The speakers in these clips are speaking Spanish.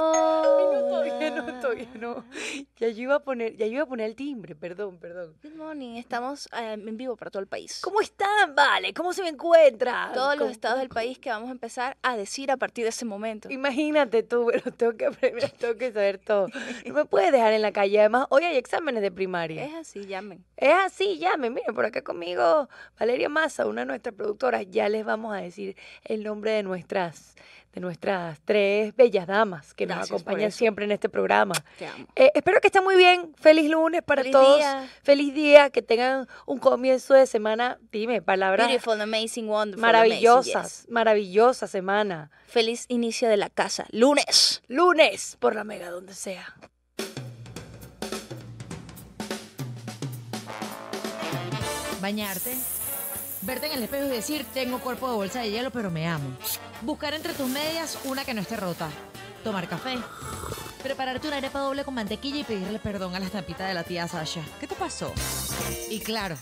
no, todavía no, todavía no. Ya yo iba a poner, ya iba a poner el timbre, perdón, perdón. Good morning, estamos eh, en vivo para todo el país. ¿Cómo están, Vale? ¿Cómo se me encuentra Todos los estados del país que vamos a empezar a decir a partir de ese momento. Imagínate tú, pero tengo que aprender, tengo que saber todo. No me puedes dejar en la calle, además hoy hay exámenes de primaria. Es así, llamen. Es así, llamen. Miren, por acá conmigo Valeria Massa, una de nuestras productoras, ya les vamos a decir el nombre de nuestras de nuestras tres bellas damas que nos acompañan siempre en este programa. Te amo. Eh, espero que estén muy bien. Feliz lunes para todos. Feliz día. Que tengan un comienzo de semana. Dime, palabras. Beautiful, amazing, wonderful. Maravillosas. Maravillosa semana. Feliz inicio de la casa. Lunes. Lunes. Por la mega, donde sea. Bañarte Verte en el espejo y decir, tengo cuerpo de bolsa de hielo, pero me amo. Buscar entre tus medias una que no esté rota. Tomar café. Prepararte una arepa doble con mantequilla y pedirle perdón a la estampita de la tía Sasha. ¿Qué te pasó? Y claro,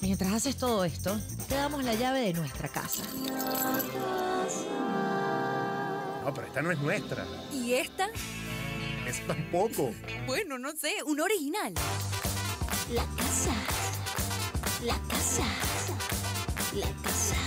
mientras haces todo esto, te damos la llave de nuestra casa. No, pero esta no es nuestra. ¿Y esta? Es tampoco. Bueno, no sé, un original. La casa. La casa. la casa.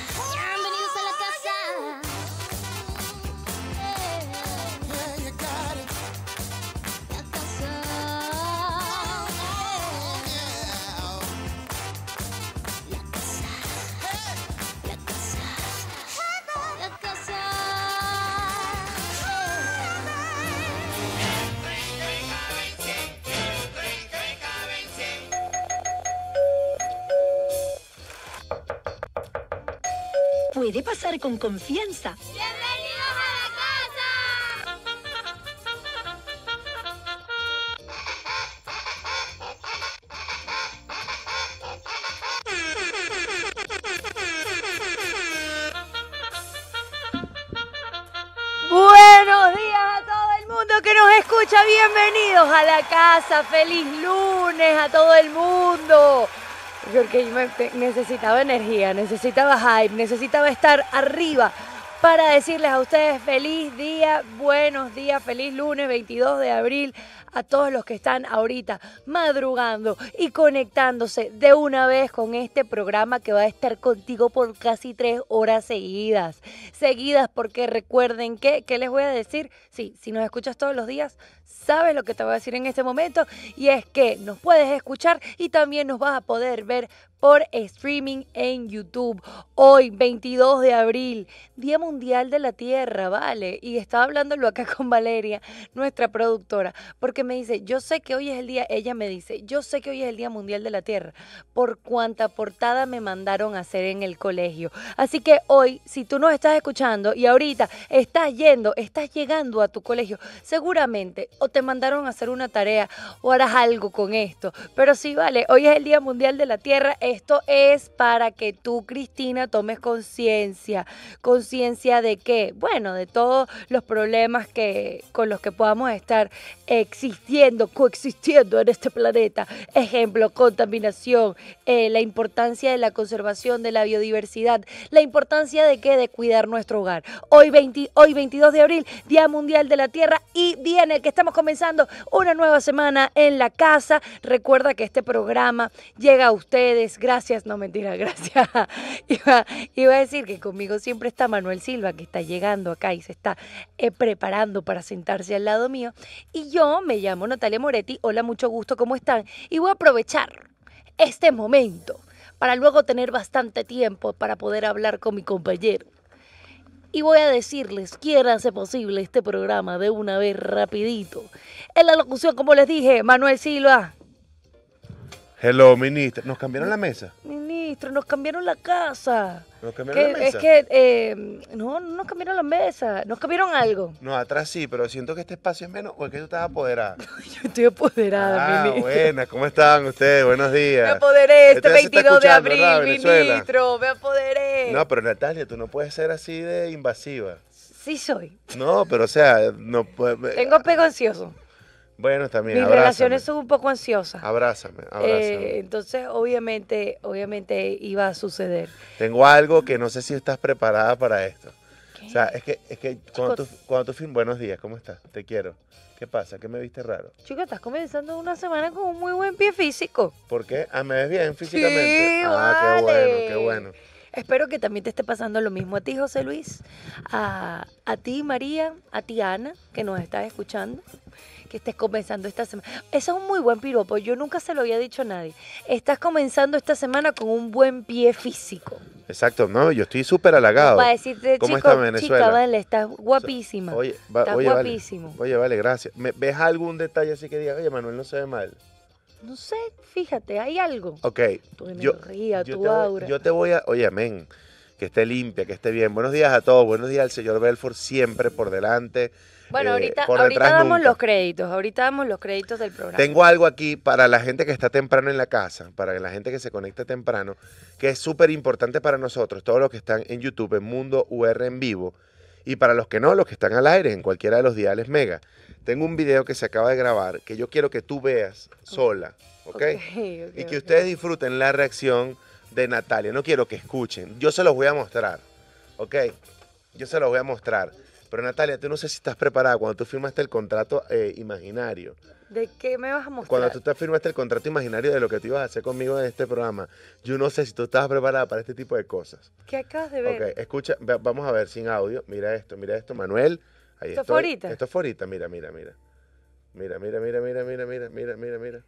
puede pasar con confianza. ¡Bienvenidos a la casa! Buenos días a todo el mundo que nos escucha. Bienvenidos a la casa. Feliz lunes a todo el mundo porque necesitaba energía, necesitaba hype, necesitaba estar arriba para decirles a ustedes feliz día, buenos días, feliz lunes 22 de abril a todos los que están ahorita madrugando y conectándose de una vez con este programa que va a estar contigo por casi tres horas seguidas. Seguidas porque recuerden que, ¿qué les voy a decir? Sí, si nos escuchas todos los días, sabes lo que te voy a decir en este momento y es que nos puedes escuchar y también nos vas a poder ver por streaming en YouTube. Hoy, 22 de abril, Día Mundial de la Tierra, ¿vale? Y estaba hablándolo acá con Valeria, nuestra productora, porque me dice, yo sé que hoy es el día, ella me dice, yo sé que hoy es el Día Mundial de la Tierra, por cuánta portada me mandaron a hacer en el colegio. Así que hoy, si tú nos estás escuchando y ahorita estás yendo, estás llegando a tu colegio, seguramente o te mandaron a hacer una tarea o harás algo con esto. Pero sí, vale, hoy es el Día Mundial de la Tierra. Esto es para que tú, Cristina, tomes conciencia. ¿Conciencia de qué? Bueno, de todos los problemas que, con los que podamos estar existiendo, coexistiendo en este planeta. Ejemplo, contaminación, eh, la importancia de la conservación de la biodiversidad, la importancia de qué? De cuidar nuestro hogar. Hoy, hoy 22 de abril, Día Mundial de la Tierra y día en el que estamos comenzando una nueva semana en la casa. Recuerda que este programa llega a ustedes gracias, no mentira, gracias. Iba, a decir que conmigo siempre está Manuel Silva, que está llegando acá y se está eh, preparando para sentarse al lado mío. Y yo me llamo Natalia Moretti, hola, mucho gusto, ¿cómo están? Y voy a aprovechar este momento para luego tener bastante tiempo para poder hablar con mi compañero. Y voy a decirles quién hace posible este programa de una vez rapidito. En la locución, como les dije, Manuel Silva. Hello, ministro. Nos cambiaron la mesa. Ministro, nos cambiaron la casa. Nos cambiaron la mesa. Es que, eh, no, no nos cambiaron la mesa. Nos cambiaron algo. No, atrás sí, pero siento que este espacio es menos porque tú estás apoderada. Yo estoy apoderada, ah, ministro. Buenas, ¿cómo están ustedes? Buenos días. Me apoderé este, 22 de abril, ministro. Me apoderé. No, pero Natalia, tú no puedes ser así de invasiva. Sí soy. No, pero o sea, no puedes... Tengo apego ansioso. Bueno, también. Mi abrázame. relación un poco ansiosa. Abrázame, eh, abrázame. entonces, obviamente, obviamente iba a suceder. Tengo algo que no sé si estás preparada para esto. O sea, es que, es que cuando, tú, cuando tú fin, buenos días, ¿cómo estás? Te quiero. ¿Qué pasa? ¿Qué me viste raro? chica, estás comenzando una semana con un muy buen pie físico. ¿Por qué? Ah, me ves bien físicamente. Sí, ah, vale. qué bueno, qué bueno. Espero que también te esté pasando lo mismo a ti, José Luis, a, a ti, María, a ti, Ana, que nos estás escuchando que estés comenzando esta semana. Eso es un muy buen piropo, yo nunca se lo había dicho a nadie. Estás comenzando esta semana con un buen pie físico. Exacto, no, yo estoy súper halagado. Para decirte, ¿Cómo chico, está chica, vale, estás guapísima. estás guapísimo. oye, vale, gracias. ¿Me, ¿Ves algún detalle así que diga, oye, Manuel no se ve mal? No sé, fíjate, hay algo. Ok. Tu energía, yo, tu aura. Voy, yo te voy a, oye, amén que esté limpia, que esté bien. Buenos días a todos, buenos días al señor Belfort, siempre por delante. Bueno, eh, ahorita, damos los créditos, ahorita damos los créditos del programa. Tengo algo aquí para la gente que está temprano en la casa, para la gente que se conecta temprano, que es súper importante para nosotros, todos los que están en YouTube, en Mundo UR en vivo, y para los que no, los que están al aire, en cualquiera de los diales mega. Tengo un video que se acaba de grabar que yo quiero que tú veas sola, ¿ok? y que ustedes disfruten la reacción de Natalia. No quiero que escuchen. Yo se los voy a mostrar. ¿Ok? Yo se los voy a mostrar. Pero Natalia, tú no sé si estás preparada cuando tú firmaste el contrato eh, imaginario. ¿De qué me vas a mostrar? Cuando tú te firmaste el contrato imaginario de lo que tú ibas a hacer conmigo en este programa, yo no sé si tú estabas preparada para este tipo de cosas. ¿Qué acabas de ver? Ok, escucha, vamos a ver sin audio. Mira esto, mira esto, Manuel. Ahí esto es forita? Esto es forita, mira, mira, mira. Mira, mira, mira, mira, mira, mira, mira, mira, mira.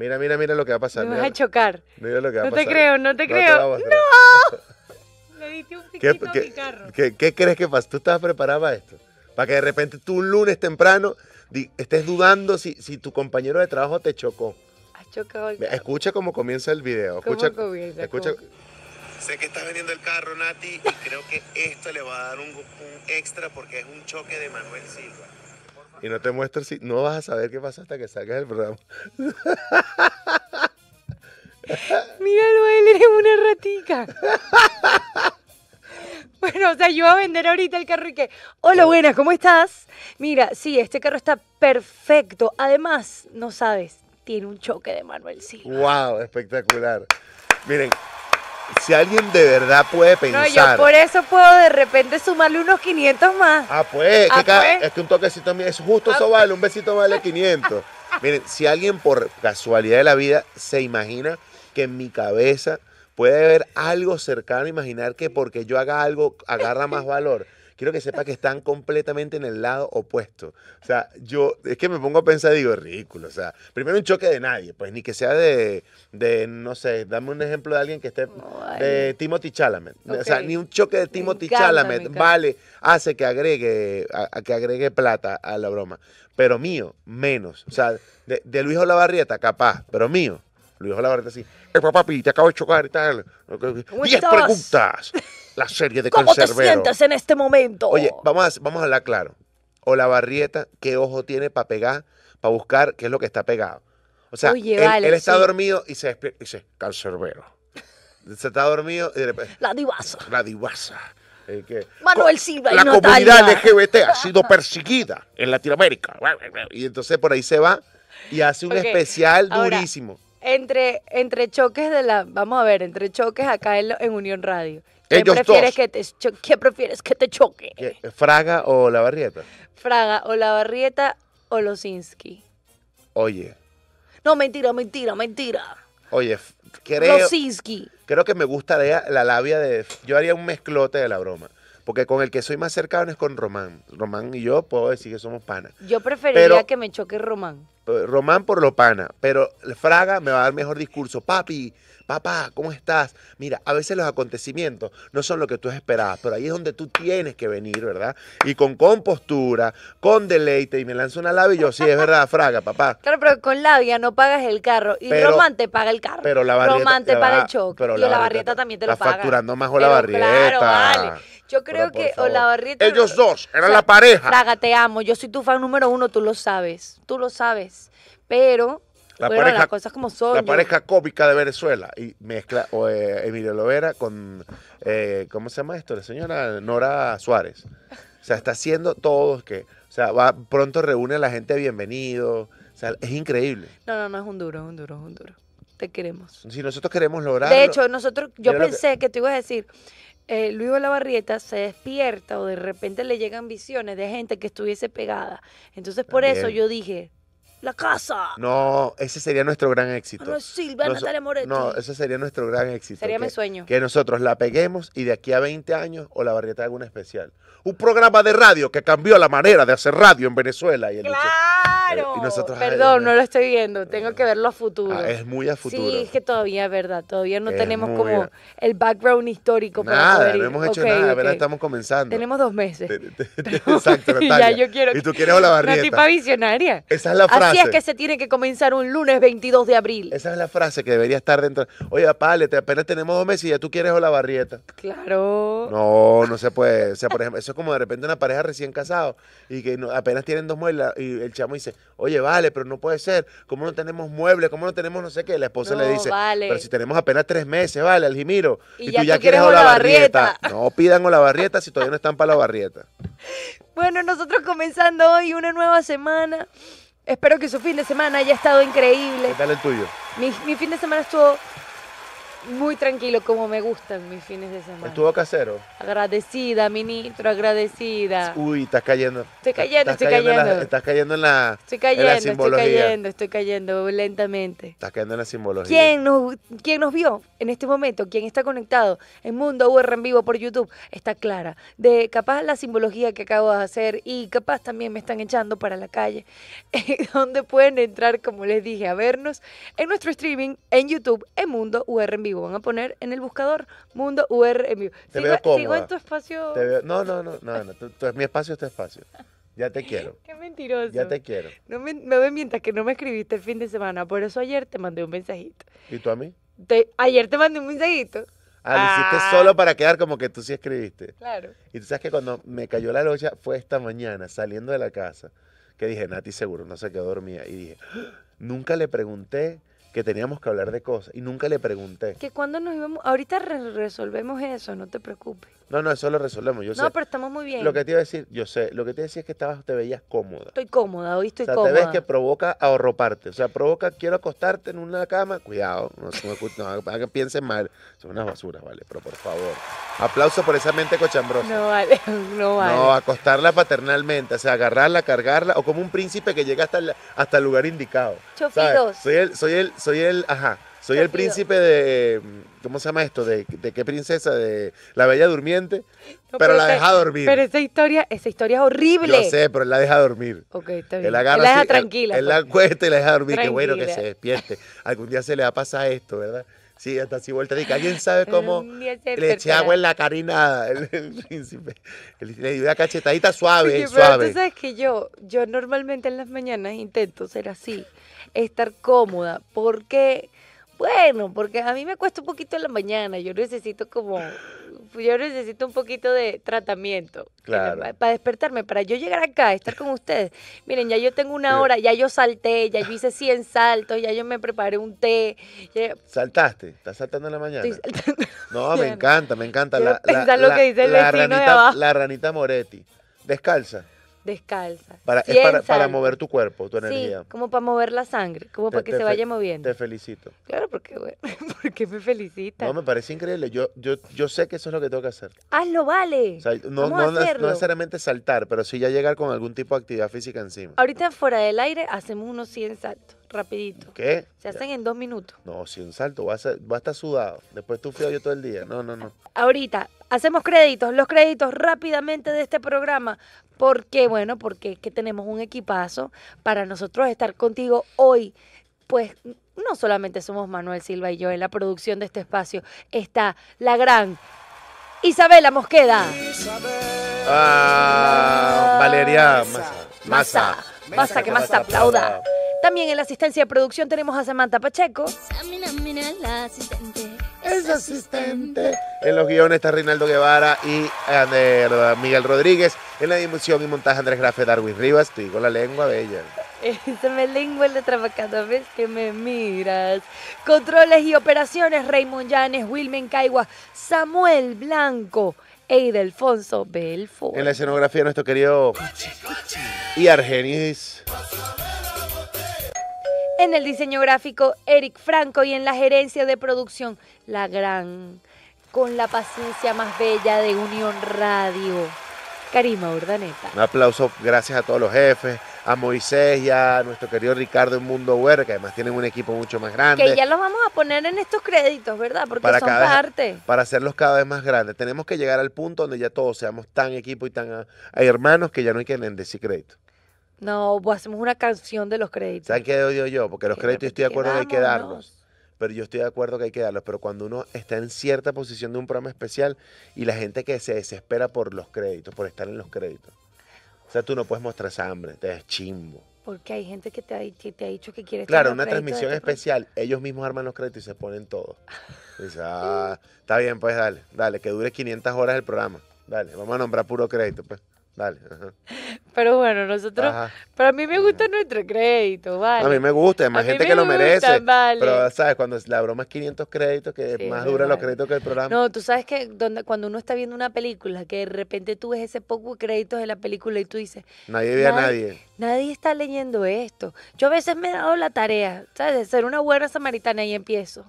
Mira, mira, mira lo que va a pasar. Me vas a chocar. Mira lo que va no a pasar. No te creo, no te creo. ¡No! Le diste un piquito ¿Qué, a mi carro. ¿qué, crees que pasa? ¿Tú estabas preparada para esto? Para que de repente tú un lunes temprano estés dudando si, si tu compañero de trabajo te chocó. Has chocado el carro. Escucha cómo comienza el video. Escucha, Escucha. Sé que estás vendiendo el carro, Nati, y creo que esto le va a dar un extra porque es un choque de Manuel Silva y no te muestro si no vas a saber qué pasa hasta que saques el programa. Míralo, él eres una ratica. Bueno, o sea, yo voy a vender ahorita el carro y que, hola, buenas, ¿cómo estás? Mira, sí, este carro está perfecto. Además, no sabes, tiene un choque de Manuel sí. ¡Wow! Espectacular. Miren, si alguien de verdad puede pensar. No, yo por eso puedo de repente sumarle unos 500 más. Ah, pues, que ah, pues. es que un toquecito es justo ah, eso pues. vale, un besito vale 500. Miren, si alguien por casualidad de la vida se imagina que en mi cabeza puede haber algo cercano, imaginar que porque yo haga algo agarra más valor quiero que sepa que están completamente en el lado opuesto. O sea, yo es que me pongo a pensar y digo, ridículo. O sea, primero un choque de nadie, pues ni que sea de, no sé, dame un ejemplo de alguien que esté de Timothy Chalamet. O sea, ni un choque de Timothy Chalamet vale, hace que agregue, que agregue plata a la broma. Pero mío, menos. O sea, de, de Luis Olavarrieta, capaz, pero mío, lo dijo la barrieta así. Eh, papá papi, te acabo de chocar y tal. Diez preguntas. La serie de ¿Cómo te sientes en este momento? Oye, vamos a, vamos a hablar claro. O la barrieta, ¿qué ojo tiene para pegar, para buscar qué es lo que está pegado? O sea, él, está dormido y se despierta y dice, Cancerbero. Se está dormido y de repente... La divasa. La divasa. Manuel Silva y la comunidad LGBT ha sido perseguida en Latinoamérica. Y entonces por ahí se va y hace un especial durísimo entre, entre choques de la, vamos a ver, entre choques acá en, en Unión Radio. ¿Qué prefieres, que te prefieres que te choque? ¿Fraga o la barrieta? Fraga o la barrieta o Losinski. Oye. No, mentira, mentira, mentira. Oye, creo, Losinski. creo que me gustaría la labia de... Yo haría un mezclote de la broma. Porque con el que soy más cercano es con Román. Román y yo puedo decir que somos panas. Yo preferiría que me choque Román. Eh, Román por lo pana, pero Fraga me va a dar mejor discurso. Papi, papá, ¿cómo estás? Mira, a veces los acontecimientos no son lo que tú esperabas, pero ahí es donde tú tienes que venir, ¿verdad? Y con compostura, con deleite, y me lanzo una labia y yo, sí, es verdad, Fraga, papá. Claro, pero con labia no pagas el carro. Y Román te paga el carro. Pero la barrieta. Román te paga el choque. y la, barrieta, también te lo paga. facturando más o la barrieta. Yo creo que Olavarrieta. Ellos dos, eran la pareja. Fraga, te amo. Yo soy tu fan número uno, tú lo sabes. Tú lo sabes. Pero. La pareja, las cosas como son. La pareja cómica de Venezuela. Y mezcla o, eh, Emilio Lovera con. Eh, ¿Cómo se llama esto? La señora Nora Suárez. O sea, está haciendo todos que. O sea, va, pronto reúne a la gente de bienvenido. O sea, es increíble. No, no, no, es un duro, es un duro, es un duro. Te queremos. Si nosotros queremos lograr. De hecho, nosotros, yo pensé que... te tú ibas a decir, eh, la barrieta se despierta o de repente le llegan visiones de gente que estuviese pegada. Entonces, por eso yo dije, la casa. No, ese sería nuestro gran éxito. Ah, no, Silvia, Natalia Moretti. No, ese sería nuestro gran éxito. Sería mi sueño. Que nosotros la peguemos y de aquí a 20 años o la barrieta alguna especial. Un programa de radio que cambió la manera de hacer radio en Venezuela. Y ¡Claro! Eh, nosotros, Perdón, no lo estoy viendo. Tengo eh, que verlo a futuro. Ah, es muy a futuro. Sí, es que todavía es verdad. Todavía no tenemos como el background histórico para no hemos hecho nada. verdad, estamos comenzando. Tenemos dos meses. Exacto, Natalia. ya yo quiero... Y tú quieres la barrieta. Una tipa visionaria. Esa es la frase es que se tiene que comenzar un lunes 22 de abril. Esa es la frase que debería estar dentro. Oye, te apenas tenemos dos meses y ya tú quieres o la barrieta. Claro. No, no se puede. O sea, por ejemplo, eso es como de repente una pareja recién casada y que apenas tienen dos muebles y el chamo dice, oye, vale, pero no puede ser. ¿Cómo no tenemos muebles? ¿Cómo no tenemos no sé qué? La esposa le dice, vale. pero si tenemos apenas tres meses, vale, Aljimiro. Y, tú ya quieres o la barrieta. No pidan o la barrieta si todavía no están para la barrieta. Bueno, nosotros comenzando hoy una nueva semana. Espero que su fin de semana haya estado increíble. ¿Qué tal el tuyo? Mi, mi fin de semana estuvo muy tranquilo, como me gustan mis fines de semana. ¿Estuvo casero? Agradecida, ministro, agradecida. Uy, estás cayendo. Estoy cayendo, estoy cayendo. estás cayendo en la, estoy cayendo, en simbología. Estoy cayendo, estoy cayendo lentamente. Estás cayendo en la simbología. ¿Quién nos, vio en este momento? ¿Quién está conectado en Mundo UR en vivo por YouTube? Está clara. De capaz la simbología que acabo de hacer y capaz también me están echando para la calle, eh, donde pueden entrar, como les dije, a vernos en nuestro streaming en YouTube en Mundo UR en vivo Van a poner en el buscador Mundo UR Te veo cómoda. sigo en tu espacio. No, no, no, no, no. Tu, es mi espacio es tu espacio. Ya te quiero. Qué mentiroso. Ya te quiero. No me, me mientras que no me escribiste el fin de semana. Por eso ayer te mandé un mensajito. ¿Y tú a mí? ayer te mandé un mensajito. Ah, lo hiciste ah. solo para quedar como que tú sí escribiste. Claro. Y tú sabes que cuando me cayó la locha fue esta mañana, saliendo de la casa, que dije, Nati seguro no se quedó dormida. Y dije, ¡Ah!". nunca le pregunté que teníamos que hablar de cosas y nunca le pregunté. Que cuando nos íbamos, ahorita resolvemos eso, no te preocupes. No, no, eso lo resolvemos, yo no, sé. pero estamos muy bien. Lo que te iba a decir, yo sé, lo que te decía es que estabas, te veías cómoda. Estoy cómoda, hoy estoy o sea, te ves que provoca ahorroparte, o sea, provoca quiero acostarte en una cama, cuidado, no, no para que piensen mal, son unas basuras, vale, pero por favor. Aplauso por esa mente cochambrosa. No vale, no vale. No, acostarla paternalmente, o sea, agarrarla, cargarla, o como un príncipe que llega hasta el, hasta el lugar indicado. Chofi Soy el, soy el, soy el, ajá. Soy el príncipe de. ¿Cómo se llama esto? ¿De, qué princesa? De la Bella Durmiente. pero, la deja dormir. Pero esa historia, esa historia es horrible. Yo sé, pero él la deja dormir. Ok, está bien. Él, la deja tranquila. Él, la pues. acuesta y la deja dormir. Qué bueno que se despierte. Algún día se le va a pasar esto, ¿verdad? Sí, hasta así volteadica. ¿Alguien sabe cómo le eché agua en la carinada el, príncipe? Le dio una cachetadita suave, pero suave. Tú sabes que yo, yo normalmente en las mañanas intento ser así, estar cómoda, porque bueno, porque a mí me cuesta un poquito en la mañana, yo necesito como, yo necesito un poquito de tratamiento claro. para, despertarme, para yo llegar acá, estar con ustedes. Miren, ya yo tengo una hora, ya yo salté, ya yo hice 100 saltos, ya yo me preparé un té. ¿Saltaste? ¿Estás saltando en la mañana? no, me encanta, me encanta. la, la, la ranita, la ranita Moretti, descalza descalza. Para, es para, mover tu cuerpo, tu energía. Sí, como para mover la sangre, como para que se vaya moviendo. Te felicito. Claro, porque, porque me felicita. No, me parece increíble. Yo, yo, yo sé que eso es lo que tengo que hacer. Hazlo, ah, vale. no, no, necesariamente saltar, pero sí ya llegar con algún tipo de actividad física encima. Ahorita fuera del aire hacemos unos 100 saltos, rapidito. ¿Qué? Se hacen en dos minutos. No, 100 saltos, va a, a estar sudado. Después tú frío yo todo el día. No, no, no. Ahorita, Hacemos créditos, los créditos rápidamente de este programa ¿Por qué? Bueno, porque es que tenemos un equipazo para nosotros estar contigo hoy. Pues no solamente somos Manuel Silva y yo en la producción de este espacio, está la gran Isabela Mosqueda. Isabel. Ah, Valeria Massa. Massa. que Massa aplauda. También en la asistencia de producción tenemos a Samantha Pacheco. La asistente es asistente. En los guiones está Reinaldo Guevara y eh, Miguel Rodríguez. En la dimensión y montaje Andrés Grafe, Darwin Rivas. Estoy con la lengua bella. Se me lengua el de cada vez que me miras. Controles y operaciones, Raymond Llanes, Wilmen Caigua, Samuel Blanco e Alfonso Belfort. En la escenografía, nuestro querido... Y Argenis en el diseño gráfico Eric Franco y en la gerencia de producción La Gran, con la paciencia más bella de Unión Radio. Karima Urdaneta. Un aplauso gracias a todos los jefes, a Moisés y a nuestro querido Ricardo en Mundo Web, que además tienen un equipo mucho más grande. Que ya los vamos a poner en estos créditos, ¿verdad? Porque son parte. para hacerlos cada vez más grandes. Tenemos que llegar al punto donde ya todos seamos tan equipo y tan ah, hermanos que ya no hay que decir crédito. No, hacemos una canción de los créditos. ¿Sabes qué odio yo? Porque los créditos pues, estoy de acuerdo que hay que darlos. Pero yo estoy de acuerdo que hay que darlos. Pero cuando uno está en cierta posición de un programa especial y la gente que se desespera por los créditos, por estar en los créditos. O sea, tú no puedes mostrar hambre, te das chimbo. Porque hay gente que te ha, dicho que quiere Claro, una transmisión especial, ellos mismos arman los créditos y se ponen todos. Ah, está bien, pues dale, dale, que dure 500 horas el programa. Dale, vamos a nombrar puro crédito, pues. Pero bueno, nosotros, para a mí me gusta nuestro crédito, ¿vale? A mí me gusta, hay más gente que lo merece. Pero, ¿sabes? Cuando la broma es 500 créditos, que más dura los créditos que el programa. No, tú sabes que donde, cuando uno está viendo una película, que de repente tú ves ese poco crédito créditos de la película y tú dices... Nadie ve a nadie. Nadie está leyendo esto. Yo a veces me he dado la tarea, ¿sabes? De ser una buena samaritana y empiezo.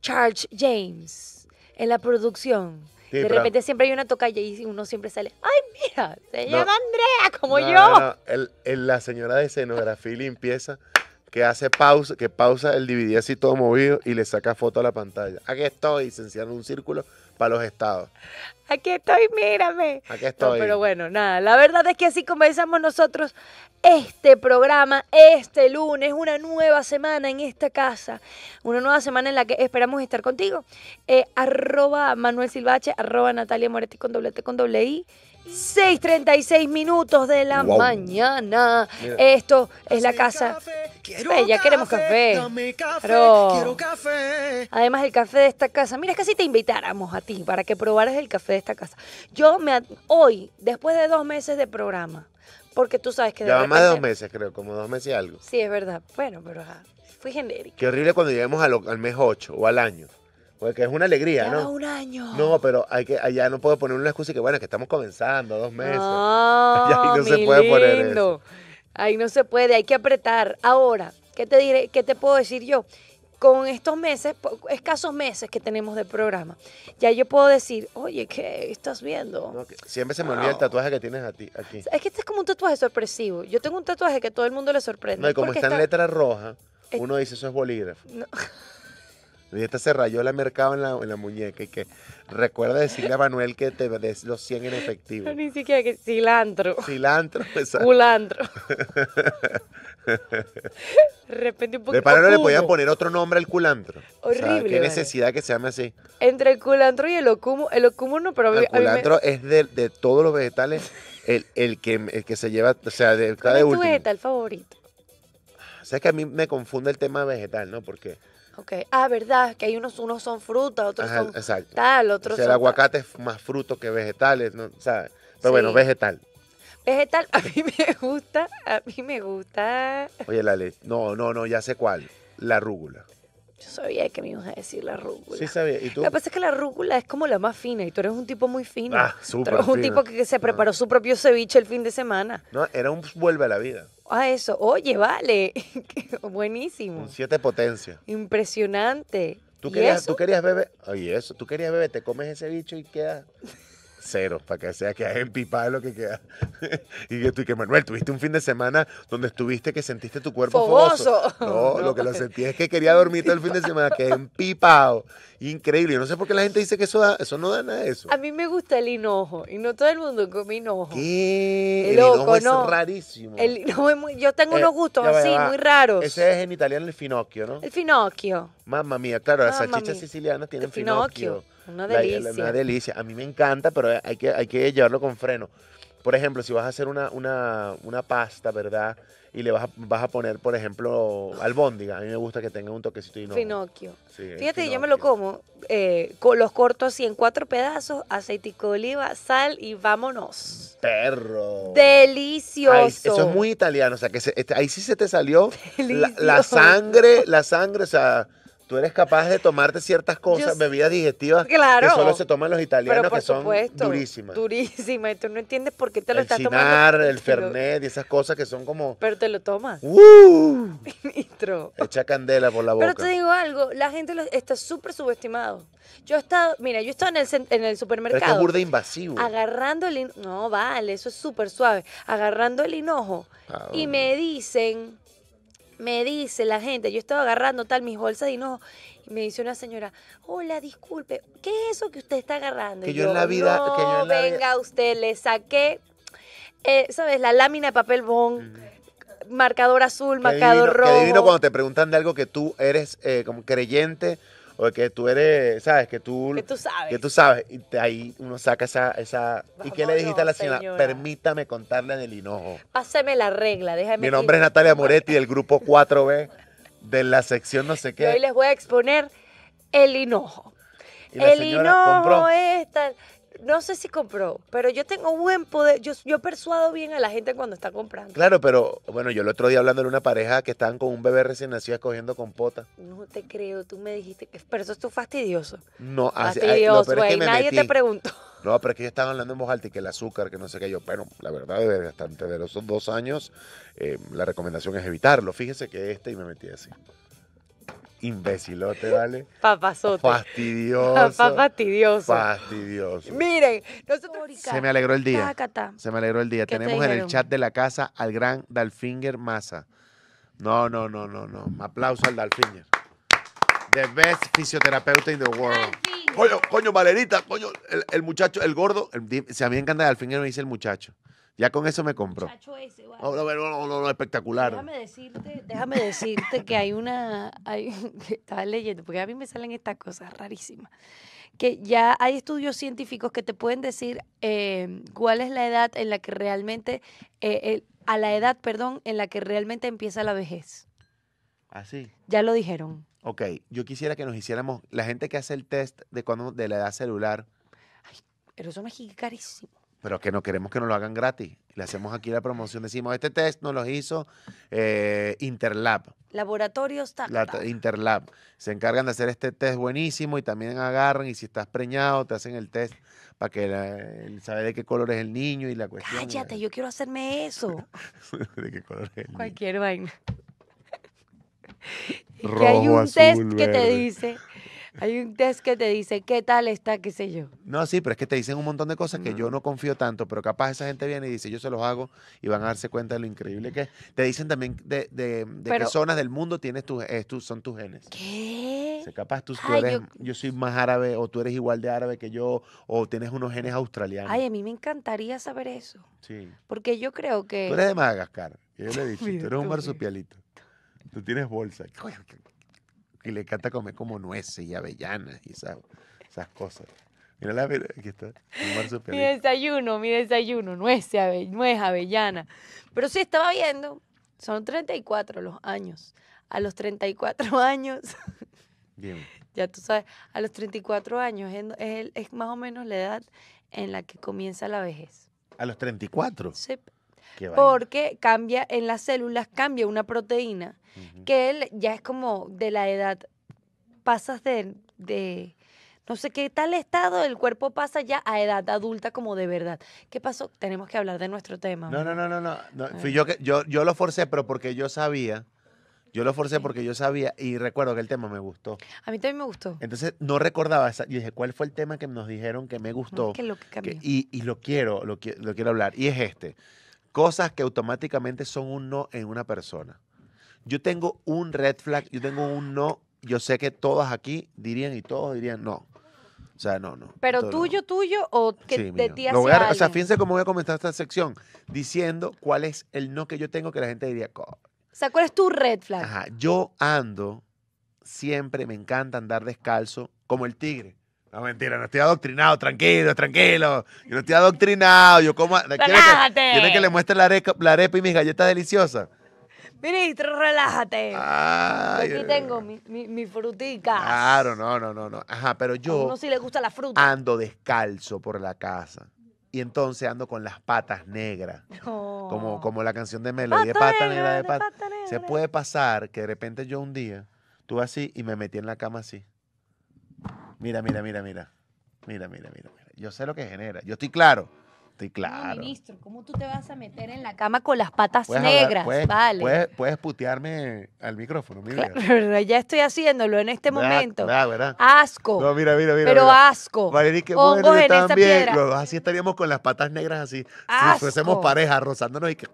Charles James, en la producción de repente siempre hay una tocalla y uno siempre sale, ay, mira, se llama Andrea, como yo. No, el, la señora de escenografía y limpieza que hace pausa, que pausa el DVD así todo movido y le saca foto a la pantalla. Aquí estoy, se un círculo para los estados. Aquí estoy, mírame. Aquí estoy. pero bueno, nada, la verdad es que así comenzamos nosotros este programa, este lunes, una nueva semana en esta casa, una nueva semana en la que esperamos estar contigo. Eh, arroba Manuel Silvache, arroba Natalia Moretti con doble T con doble I. 6.36 minutos de la mañana. Esto es la casa. ya queremos café. Además, el café de esta casa. Mira, es que si te invitáramos a ti para que probaras el café de esta casa. Yo me hoy, después de dos meses de programa, porque tú sabes que... ya más de dos meses, creo, como dos meses y algo. Sí, es verdad. Bueno, pero fui genérico. Qué horrible cuando lleguemos al, al mes 8 o al año. Porque es una alegría, ¿no? ¿no? un año. No, pero hay que, allá no puedo poner una excusa y que bueno, que estamos comenzando, dos meses. No, ahí no se puede poner eso. Ahí no se puede, hay que apretar. Ahora, ¿qué te diré, qué te puedo decir yo? Con estos meses, escasos meses que tenemos de programa, ya yo puedo decir, oye, ¿qué estás viendo? siempre se me olvida el tatuaje que tienes aquí. Es que este es como un tatuaje sorpresivo. Yo tengo un tatuaje que todo el mundo le sorprende. No, y como está en letra roja, eh, uno dice eso es bolígrafo. No. y esta se rayó la mercado en la, muñeca y que recuerda decirle a Manuel que te des los 100 en efectivo. ni siquiera que cilantro. Cilantro, exacto. Culantro. Repente un poquito. De para le podían poner otro nombre al culantro. Horrible. qué necesidad que se llame así. Entre el culantro y el ocumo, el ocumo no, pero. El culantro es de, todos los vegetales el, que, se lleva, o sea, de, es tu vegetal favorito? O sea, que a mí me confunde el tema vegetal, ¿no? Porque. Okay. Ah, verdad, que hay unos, unos son frutas, otros son exacto. tal, otros o sea, El aguacate es más fruto que vegetales, O pero bueno, vegetal. Vegetal, a mí me gusta, a mí me gusta. Oye, la No, no, no, ya sé cuál. La rúgula. Yo sabía que me ibas a decir la rúcula. Sí, sabía. ¿Y tú? Lo que pasa es que la rúcula es como la más fina y tú eres un tipo muy fino. Ah, súper. fino un tipo que se preparó su propio ceviche el fin de semana. No, era un vuelve a la vida. Ah, eso. Oye, vale. Buenísimo. Un siete potencia. Impresionante. ¿Tú querías, ¿Y eso? tú querías beber. Ay, eso. Tú querías beber, te comes ese bicho y quedas. Cero, para que sea que es empipado lo que queda. y que tú, que Manuel, tuviste un fin de semana donde estuviste que sentiste tu cuerpo fogoso. No, lo que lo pues. sentí es que quería dormir todo el fin de semana, que es empipado. Increíble. Yo no sé por qué la gente dice que eso, eso no da nada de eso. A mí me gusta el hinojo y no todo el mundo come hinojo. ¿Qué? Loco, no. es rarísimo. yo tengo eh, unos gustos así, muy raros. Ese es en italiano el finocchio, ¿no? El finocchio. Mamma mía, claro, las salchichas sicilianas tienen finocchio una delicia. una delicia. A mí me encanta, pero hay que, hay que llevarlo con freno. Por ejemplo, si vas a hacer una, una, pasta, ¿verdad? Y le vas a, vas a poner, por ejemplo, albóndiga. A mí me gusta que tenga un toquecito de Finocchio. Fíjate, yo me lo como, eh, los corto así en cuatro pedazos, aceitico de oliva, sal y vámonos. Perro. Delicioso. eso es muy italiano, o sea, que este, ahí sí se te salió la, sangre, la sangre, o sea, tú eres capaz de tomarte ciertas cosas, bebidas digestivas que solo se toman los italianos, que son durísimas. Durísimas, y tú no entiendes por qué te lo estás tomando. El el Fernet y esas cosas que son como... Pero te lo tomas. ¡Uh! Ministro. Echa candela por la boca. Pero te digo algo, la gente está súper subestimado. Yo he estado, mira, yo he estado en el, en supermercado. Pero es invasivo. Agarrando el... No, vale, eso es súper suave. Agarrando el hinojo ah, y me dicen me dice la gente, yo estaba agarrando tal mis bolsas y no, y me dice una señora, hola, disculpe, ¿qué es eso que usted está agarrando? Que yo, en la vida... No, que venga usted, le saqué, eh, ¿sabes? La lámina de papel bond. marcador azul, marcador rojo. Que divino cuando te preguntan de algo que tú eres eh, como creyente o que tú eres, ¿sabes? Que tú, que tú sabes. Que tú sabes. Y ahí uno saca esa... ¿Y qué le dijiste a la señora? Permítame contarle del hinojo. páseme la regla, déjame... Mi nombre es Natalia Moretti del grupo 4B de la sección no sé qué. Y hoy les voy a exponer el hinojo. el hinojo es no sé si compró, pero yo tengo buen poder. Yo, persuado bien a la gente cuando está comprando. Claro, pero bueno, yo el otro día hablando de una pareja que estaban con un bebé recién nacido escogiendo compota. No te creo, tú me dijiste que. Pero eso es tú fastidioso. No, Fastidioso, Es que nadie te preguntó. No, pero es que yo estaba hablando en voz alta y que el azúcar, que no sé qué. Yo, pero la verdad, desde hasta antes de los dos años, eh, la recomendación es evitarlo. Fíjese que este y me metí así. Imbecilote, ¿vale? Papazote. Fastidioso. Papá fastidioso. Fastidioso. Miren, nosotros... Se me alegró el día. Se me alegró el día. Tenemos en el chat de la casa al gran Dalfinger Massa. No, no, no, no, no. Aplauso al Dalfinger. The best fisioterapeuta in the world. Coño, coño, Valerita, coño, el, el muchacho, el gordo. si a mí me encanta Dalfinger, me dice el muchacho. Ya con eso me compró. Ese, no, no, no, espectacular. Déjame decirte, déjame decirte que hay una, hay, estaba leyendo, porque a mí me salen estas cosas rarísimas, que ya hay estudios científicos que te pueden decir em, cuál es la edad en la que realmente, eh, a la edad, perdón, en la que realmente empieza la vejez. Así. ¿Ah, ya lo dijeron. Ok, yo quisiera que nos hiciéramos, la gente que hace el test de cuando, de la edad celular. Ay, pero eso me es carísimo pero que no queremos que nos lo hagan gratis. Le hacemos aquí la promoción, decimos, este test nos lo hizo eh, Interlab. Laboratorios tal Interlab. Se encargan de hacer este test buenísimo y también agarran y si estás preñado te hacen el test para que él sabe de qué color es el niño y la cuestión. Cállate, yo quiero hacerme eso. ¿De qué color es el Cualquier vaina. Rojo, que hay un test que te dice hay un test que te dice qué tal está, qué sé yo. No, sí, pero es que te dicen un montón de cosas que yo mm. no confío tanto, pero capaz esa gente viene y dice, yo se los hago y van a darse cuenta de lo increíble que es. Te dicen también de, de, qué zonas del mundo tienes eh, tus, son tus genes. ¿Qué? O capaz tú, eres, yo... soy más árabe o tú eres igual de árabe que yo o tienes unos genes australianos. Ay, a mí me encantaría saber eso. Sí. Porque yo creo que... Tú eres de Madagascar, yo le he tú eres un marsupialito. Tú tienes bolsa. Y le encanta comer como nueces y avellanas y esas, cosas. Mira la aquí está. Mi desayuno, mi desayuno, nueces, avellanas. nuez, avellana. Pero sí estaba viendo, son 34 los años. A los 34 años. Bien. Ya tú sabes, a los 34 años es, es, es más o menos la edad en la que comienza la vejez. ¿A los 34? Sí porque cambia en las células, cambia una proteína que él ya es como de la edad, pasas de, no sé qué tal estado el cuerpo pasa ya a edad adulta como de verdad. ¿Qué pasó? Tenemos que hablar de nuestro tema. No, no, no, no, no. yo, que, yo, yo lo forcé, pero porque yo sabía. Yo lo forcé porque yo sabía y recuerdo que el tema me gustó. A mí también me gustó. Entonces no recordaba, y dije, ¿cuál fue el tema que nos dijeron que me gustó? y, lo quiero, lo quiero hablar. Y es este cosas que automáticamente son un no en una persona. Yo tengo un red flag, yo tengo un no, yo sé que todas aquí dirían y todos dirían no. O sea, no, no. Pero tuyo, tuyo o que de ti hacia voy O sea, fíjense cómo voy a comenzar esta sección diciendo cuál es el no que yo tengo que la gente diría. O sea, ¿cuál es tu red flag? Ajá, yo ando siempre, me encanta andar descalzo como el tigre. No, mentira, no estoy adoctrinado, tranquilo, tranquilo. Yo no estoy adoctrinado, yo como... que, le muestre la arepa, la arepa y mis galletas deliciosas? Ministro, relájate. aquí eh. tengo mi, mi, Claro, no, no, no, no. Ajá, pero yo. le gusta la fruta. Ando descalzo por la casa. Y entonces ando con las patas negras. Como, como la canción de Melody, pata de pata negra, de pata. Se puede pasar que de repente yo un día, tú así, y me metí en la cama así. Mira, mira, mira, mira. Mira, mira, mira, Yo sé lo que genera. Yo estoy claro. Estoy claro. ministro, ¿cómo tú te vas a meter en la cama con las patas negras? puedes, vale. Puedes, putearme al micrófono, mira. ya estoy haciéndolo en este momento. Asco. No, mira, mira, mira. Pero asco. Vale, qué bueno, esta Piedra. así estaríamos con las patas negras así. Si fuésemos pareja, rozándonos y que...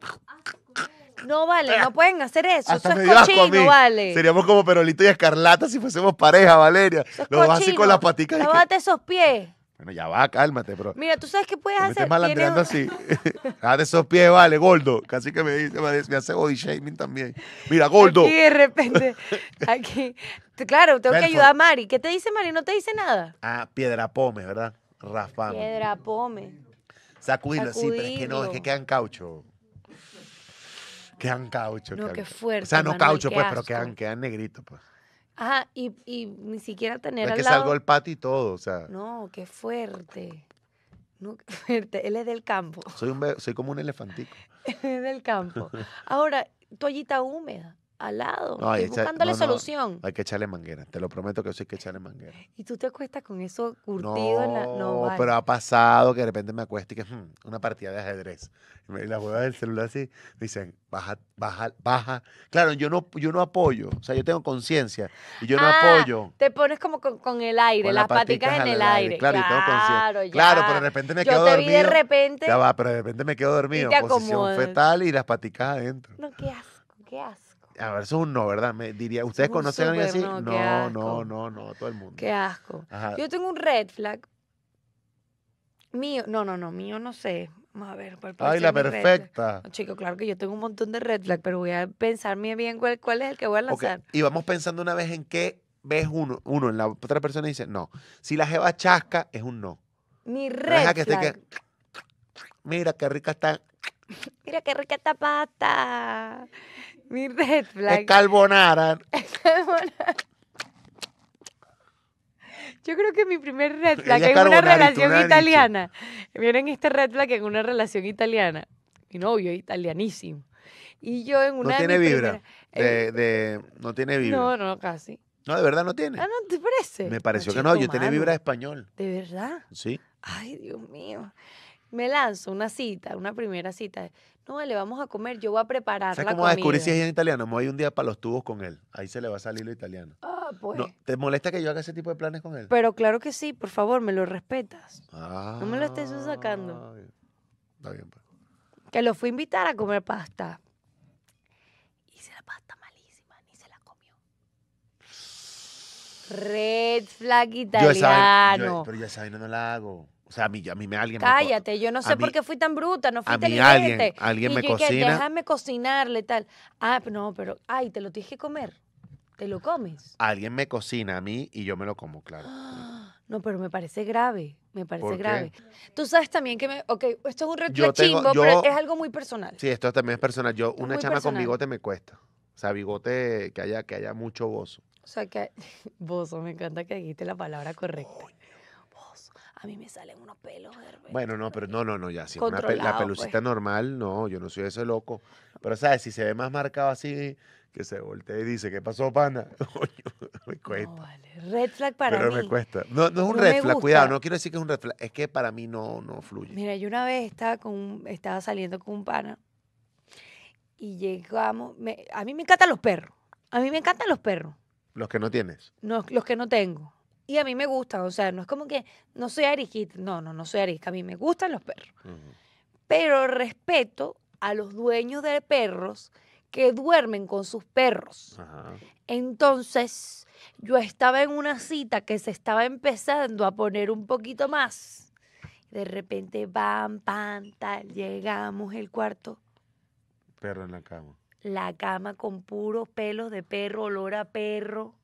No vale, no pueden hacer eso. eso es cochino, vale. Seríamos como Perolito y Escarlata si fuésemos pareja, Valeria. Lo es así con las paticas. Lávate esos pies. Bueno, ya va, cálmate, bro. Mira, tú sabes qué puedes hacer hacer. Me malandreando ¿Tienes... así. Haz esos pies, vale, gordo. Casi que me dice, me hace body shaming también. Mira, gordo. Y de repente, aquí. Claro, tengo que ayudar a Mari. ¿Qué te dice Mari? No te dice nada. Ah, piedra pome, ¿verdad? Rafa. Piedra pome. Sacudirlo, sí, pero es que no, es que quedan caucho han caucho. No, qué fuerte. O sea, no caucho, pues, pero que han negritos, pues. Ajá, ah, y, ni siquiera tener es que salgo el patio y todo, o sea. No, qué fuerte. No, qué fuerte. Él es del campo. Soy, soy como un elefantico. Él es del campo. Ahora, toallita húmeda al lado. No, solución. hay que echarle manguera. Te lo prometo que soy hay que echarle manguera. Y tú te acuestas con eso curtido en la. No, pero ha pasado que de repente me acuesto y que hmm, una partida de ajedrez. Y me, la del celular así. Dicen, baja, baja, baja. Claro, yo no, yo no apoyo. O sea, yo tengo conciencia. Y yo no ah, apoyo. Te pones como con, el aire, las paticas, en el aire. Claro, Claro, pero de repente me quedo dormido. Vi de repente. Ya va, pero de repente me quedo dormido. Posición fetal y las paticas adentro. No, qué asco, qué haces a ver, eso es un no, ¿verdad? Me diría, ¿ustedes conocen a alguien así? No, no, no, no, todo el mundo. Qué asco. Yo tengo un red flag. Mío, no, no, no, mío no sé. Vamos a ver, ¿cuál Ay, la perfecta. Oh, chico, claro que yo tengo un montón de red flag, pero voy a pensar bien cuál, cuál es el que voy a lanzar. Y vamos pensando una vez en qué ves uno, uno en la otra persona dice, no. Si la jeva chasca, es un no. Mi red que mira, qué rica está. Mira qué rica está. pata. Mi red flag. Es carbonara. Es carbonara. Yo creo que mi primer red flag en una relación italiana. Miren este red flag en una relación italiana. Mi novio italianísimo. Y yo en una. No tiene vibra. Eh, de, no tiene vibra. No, no, casi. No, de verdad no tiene. Ah, no, ¿te parece? Me pareció que no, yo tenía vibra español. ¿De verdad? Sí. Ay, Dios mío me lanzo una cita, una primera cita. No, le vamos a comer, yo voy a preparar ¿Sabes cómo a descubrir si es en italiano? Me voy un día para los tubos con él. Ahí se le va a salir lo italiano. Ah, pues. ¿Te molesta que yo haga ese tipo de planes con él? Pero claro que sí, por favor, me lo respetas. no me lo estés ah, sacando. Está bien, pues. Que lo fui a invitar a comer pasta. Hice la pasta malísima, ni se la comió. Red flag italiano. pero ya esa no la hago. O sea, a mí, a mí me alguien Cállate, yo no sé por qué fui tan bruta, no fui a mí alguien, alguien y me yo cocina. déjame cocinarle tal. Ah, no, pero, ay, te lo tienes que comer. ¿Te lo comes? Alguien me cocina a mí y yo me lo como, claro. No, pero me parece grave, me parece grave. Tú sabes también que me, ok, esto es un reto chimbo, pero es algo muy personal. Sí, esto también es personal. Yo, una chama con bigote me cuesta. O sea, bigote, que haya, que haya mucho bozo. O sea, que bozo, me encanta que dijiste la palabra correcta a mí me salen unos pelos Bueno, no, pero no, no, no, ya. Si una la pues. pelucita normal, no, yo no soy ese loco. Pero, ¿sabes? Si se ve más marcado así, que se voltea y dice, ¿qué pasó, pana? me cuesta. vale. Red flag para mí. Pero me cuesta. No, es un red flag, cuidado, no quiero decir que es un red flag, es que para mí no, no fluye. Mira, yo una vez estaba, con, estaba saliendo con un pana y llegamos, a mí me encantan los perros, a mí me encantan los perros. ¿Los que no tienes? No, los que no tengo. Y a mí me gustan, o sea, no es como que no soy arisquita, no, no, no soy arisca, a mí me gustan los perros. Pero respeto a los dueños de perros que duermen con sus perros. Entonces, yo estaba en una cita que se estaba empezando a poner un poquito más. De repente, van, pam, tal, llegamos el cuarto. Perro en la cama. La cama con puros pelos de perro, olor a perro.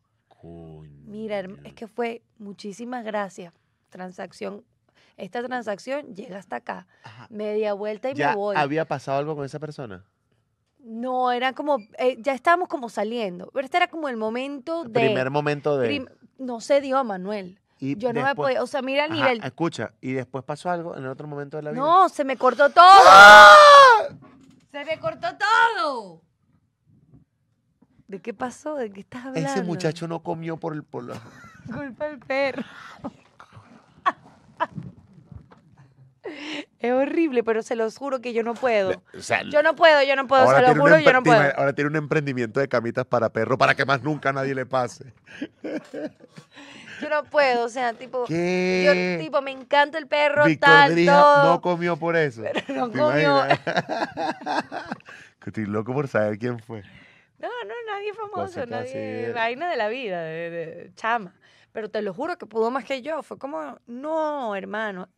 Mira, es que fue muchísimas gracias. Transacción. Esta transacción llega hasta acá. Media vuelta y me voy. ¿Había pasado algo con esa persona? No, era como, eh, ya estábamos como saliendo, pero este era como el momento el de... Primer momento de... no se dio, Manuel. Yo no me podía, o sea, mira el nivel... Escucha, ¿y después pasó algo en el otro momento de la vida? No, se me cortó todo. ¡Ah! Se me cortó todo. ¿De qué pasó? ¿De qué estás hablando? Ese muchacho no comió por el por Culpa del perro. Es horrible, pero se los juro que yo no puedo. yo no puedo, yo no puedo, se juro, yo no puedo. Ahora tiene un emprendimiento de camitas para perro para que más nunca nadie le pase. Yo no puedo, o sea, tipo, yo tipo, me encanta el perro, tal, No comió por eso. Pero no comió. estoy loco por saber quién fue. No, no, nadie famoso, nadie. reina de la vida, de, chama. Pero te lo juro que pudo más que yo. Fue como, no, hermano.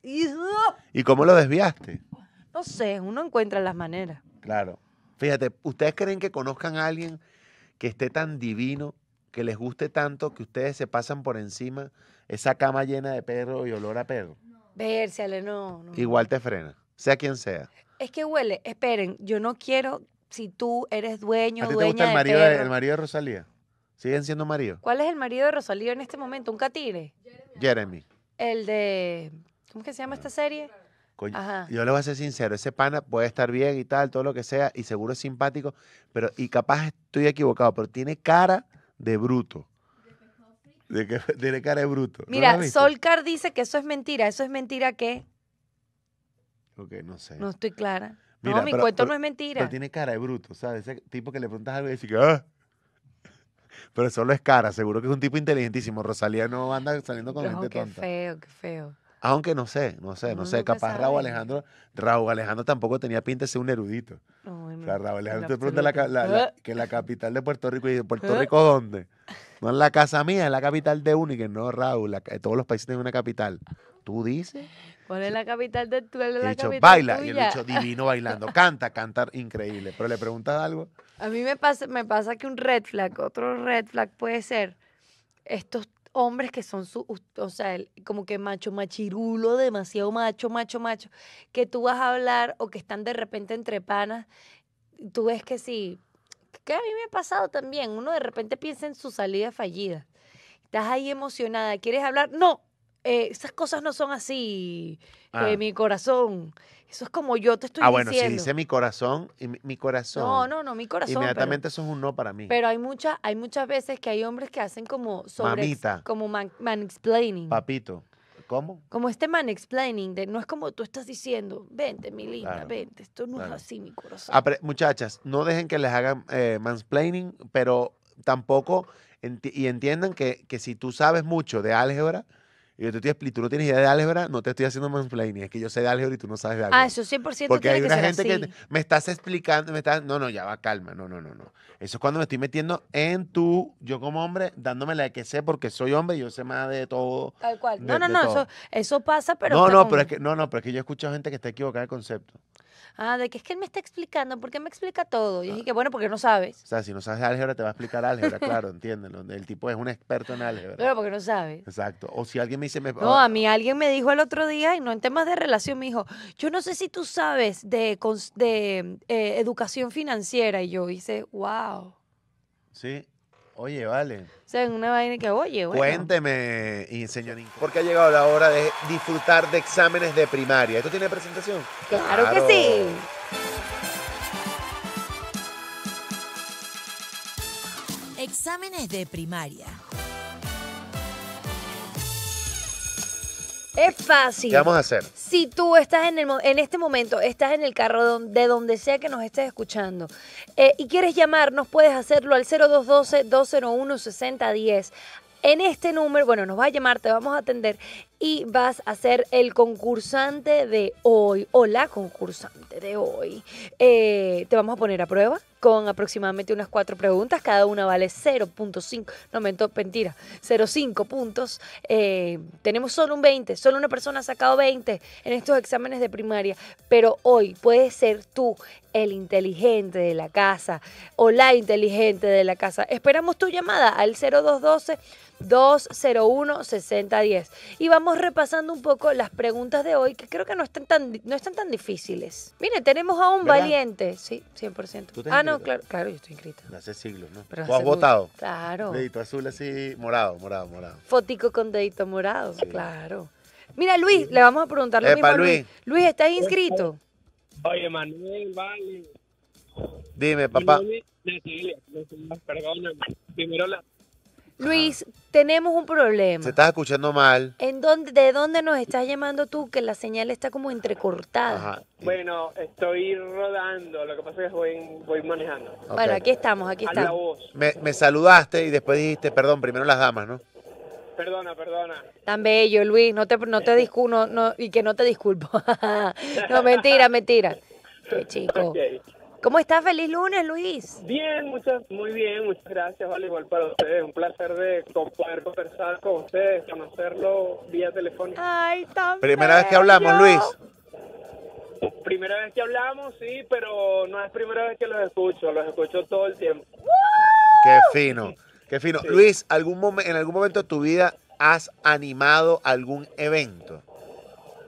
¿Y, cómo lo desviaste? No sé, uno encuentra las maneras. Claro. Fíjate, ¿ustedes creen que conozcan a alguien que esté tan divino, que les guste tanto, que ustedes se pasan por encima esa cama llena de perro y olor a perro? Vérciale, no, no. Igual te frena, sea quien sea. Es que huele, esperen, yo no quiero si tú eres dueño, ¿A ti te el marido, de, el marido de Rosalía? ¿Siguen siendo marido? ¿Cuál es el marido de Rosalía en este momento? ¿Un catire? Jeremy. El de... ¿Cómo que se llama esta serie? Coño, Ajá. yo le voy a ser sincero, ese pana puede estar bien y tal, todo lo que sea, y seguro es simpático, pero y capaz estoy equivocado, pero tiene cara de bruto. De tiene cara de bruto. Mira, Solcar dice que eso es mentira, eso es mentira que... Ok, no sé. No estoy clara no, mi cuento no es mentira. Pero tiene cara de bruto, ¿sabes? Ese tipo que le preguntas algo y dice que, ¡ah! Pero solo es cara, seguro que es un tipo inteligentísimo. Rosalía no anda saliendo con gente tonta. Qué feo, qué feo. Aunque no sé, no sé, no, sé. Capaz Raúl Alejandro, Raúl Alejandro tampoco tenía pinta de ser un erudito. o sea, Raúl Alejandro te pregunta que la capital de Puerto Rico y Puerto ¿Eh? Rico dónde. No es la casa mía, es la capital de Unigen. no, Raúl, todos los países tienen una capital. ¿Tú dices? Pone la capital de tu, baila, y el hecho divino bailando, canta, cantar, increíble. Pero le preguntas algo. A mí me pasa, me pasa que un red flag, otro red flag puede ser estos hombres que son su, o sea, como que macho machirulo, demasiado macho, macho, macho, que tú vas a hablar o que están de repente entre panas, tú ves que sí, que a mí me ha pasado también, uno de repente piensa en su salida fallida. Estás ahí emocionada, ¿quieres hablar? No, eh, esas cosas no son así, eh, ah. mi corazón. Eso es como yo te estoy diciendo. Ah, bueno, si dice mi corazón, y mi, corazón. No, no, no, mi corazón. Inmediatamente eso es un no para mí. Pero hay, muchas hay muchas veces que hay hombres que hacen como Mamita. Como man, explaining. Papito. ¿Cómo? Como este man explaining, de, no es como tú estás diciendo, vente, mi linda, vente, esto no es así, mi corazón. muchachas, no dejen que les hagan eh, man explaining pero tampoco, y entiendan que si tú sabes mucho de álgebra, y yo te estoy tú no tienes idea de álgebra, no te estoy haciendo ni es que yo sé de álgebra y tú no sabes de ah, álgebra. Ah, eso 100% Porque hay una gente que me estás explicando, me estás, no, no, ya va, calma, no, no, no, no. Eso es cuando me estoy metiendo en tu, yo como hombre, dándome la de que sé porque soy hombre y yo sé más de todo. Tal cual. no, no, no, eso, pasa, pero... No, pues no, pero es que, no, no, pero es que yo he escuchado gente que está equivocada de concepto. Ah, de que es que él me está explicando, porque me explica todo. Y yo ah. dije, bueno, porque no sabes. O sea, si no sabes álgebra, te va a explicar álgebra, claro, entiéndelo. El tipo es un experto en álgebra. Pero porque no sabe. Exacto. O si alguien me dice... Me... No, a mí alguien me dijo el otro día, y no en temas de relación, me dijo, yo no sé si tú sabes de, de eh, educación financiera. Y yo hice, wow. Sí, Oye, vale. O sea, en una vaina que, oye, bueno. Cuénteme, señorín. señor Porque ha llegado la hora de disfrutar de exámenes de primaria. ¿Esto tiene presentación? claro. que sí. Exámenes de primaria. Es fácil. ¿Qué vamos a hacer? Si tú estás en, el, en este momento, estás en el carro de donde sea que nos estés escuchando eh, y quieres llamarnos, puedes hacerlo al 0212-201-6010 en este número, bueno, nos va a llamar, te vamos a atender y vas a ser el concursante de hoy o la concursante de hoy. Eh, te vamos a poner a prueba con aproximadamente unas cuatro preguntas, cada una vale 0.5, no mentira, 0.5 puntos. Eh, tenemos solo un 20, solo una persona ha sacado 20 en estos exámenes de primaria, pero hoy puedes ser tú el inteligente de la casa o la inteligente de la casa. Esperamos tu llamada al 0212. 201-6010. Y vamos repasando un poco las preguntas de hoy, que creo que no están tan, no están tan difíciles. Mire, tenemos a un valiente. Sí, 100%. ah, no, claro, claro, yo estoy inscrita. Hace siglos, ¿no? ¿O has votado? Claro. Dedito azul así, morado, morado, morado. Fotico con dedito morado, claro. Mira, Luis, le vamos a preguntar a Luis. Luis. Luis, ¿estás inscrito? Oye, Manuel, vale. Dime, papá. Perdóname. Primero la Luis, tenemos un problema. Se estás escuchando mal. ¿En dónde, ¿De dónde nos estás llamando tú que la señal está como entrecortada? Bueno, estoy rodando, lo que pasa es que voy, manejando. Bueno, aquí estamos, aquí estamos. Me, saludaste y después dijiste, perdón, primero las damas, ¿no? perdona, perdona. Tan bello, Luis, no te, no te disculpo, no, y que no te disculpo. no, mentira, mentira. Qué chico. ¿Cómo estás? Feliz lunes, Luis. Bien, muchas, muy bien, muchas gracias, vale, igual para ustedes. Un placer de poder conversar con ustedes, conocerlo vía telefónica. Ay, también. Primera vez que hablamos, Luis. Primera vez que hablamos, sí, pero no es primera vez que los escucho, los escucho todo el tiempo. Qué fino, qué fino. Luis, ¿algún ¿en algún momento de tu vida has animado algún evento?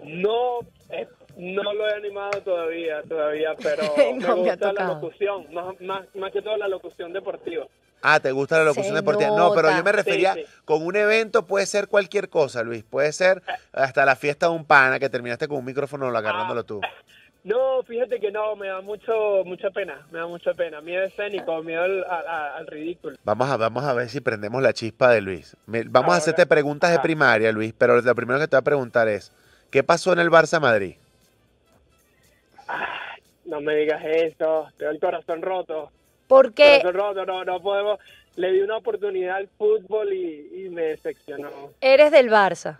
No, es no lo he animado todavía, todavía, pero me gusta la locución, más, más, que todo la locución deportiva. Ah, ¿te gusta la locución deportiva? No, pero yo me refería, con un evento puede ser cualquier cosa, Luis. Puede ser hasta la fiesta de un pana que terminaste con un micrófono agarrándolo ah. tú. No, fíjate que no, me da mucho mucha pena, me da mucha pena. Miedo escénico, miedo al, ridículo. Vamos a, vamos a ver si prendemos la chispa de Luis. vamos a hacerte preguntas de ah. primaria, Luis, pero lo primero que te voy a preguntar es, ¿qué pasó en el Barça Madrid? no me digas eso, tengo el corazón roto. Porque... Corazón roto, no, no podemos... Le di una oportunidad al fútbol y, me decepcionó. Eres del Barça.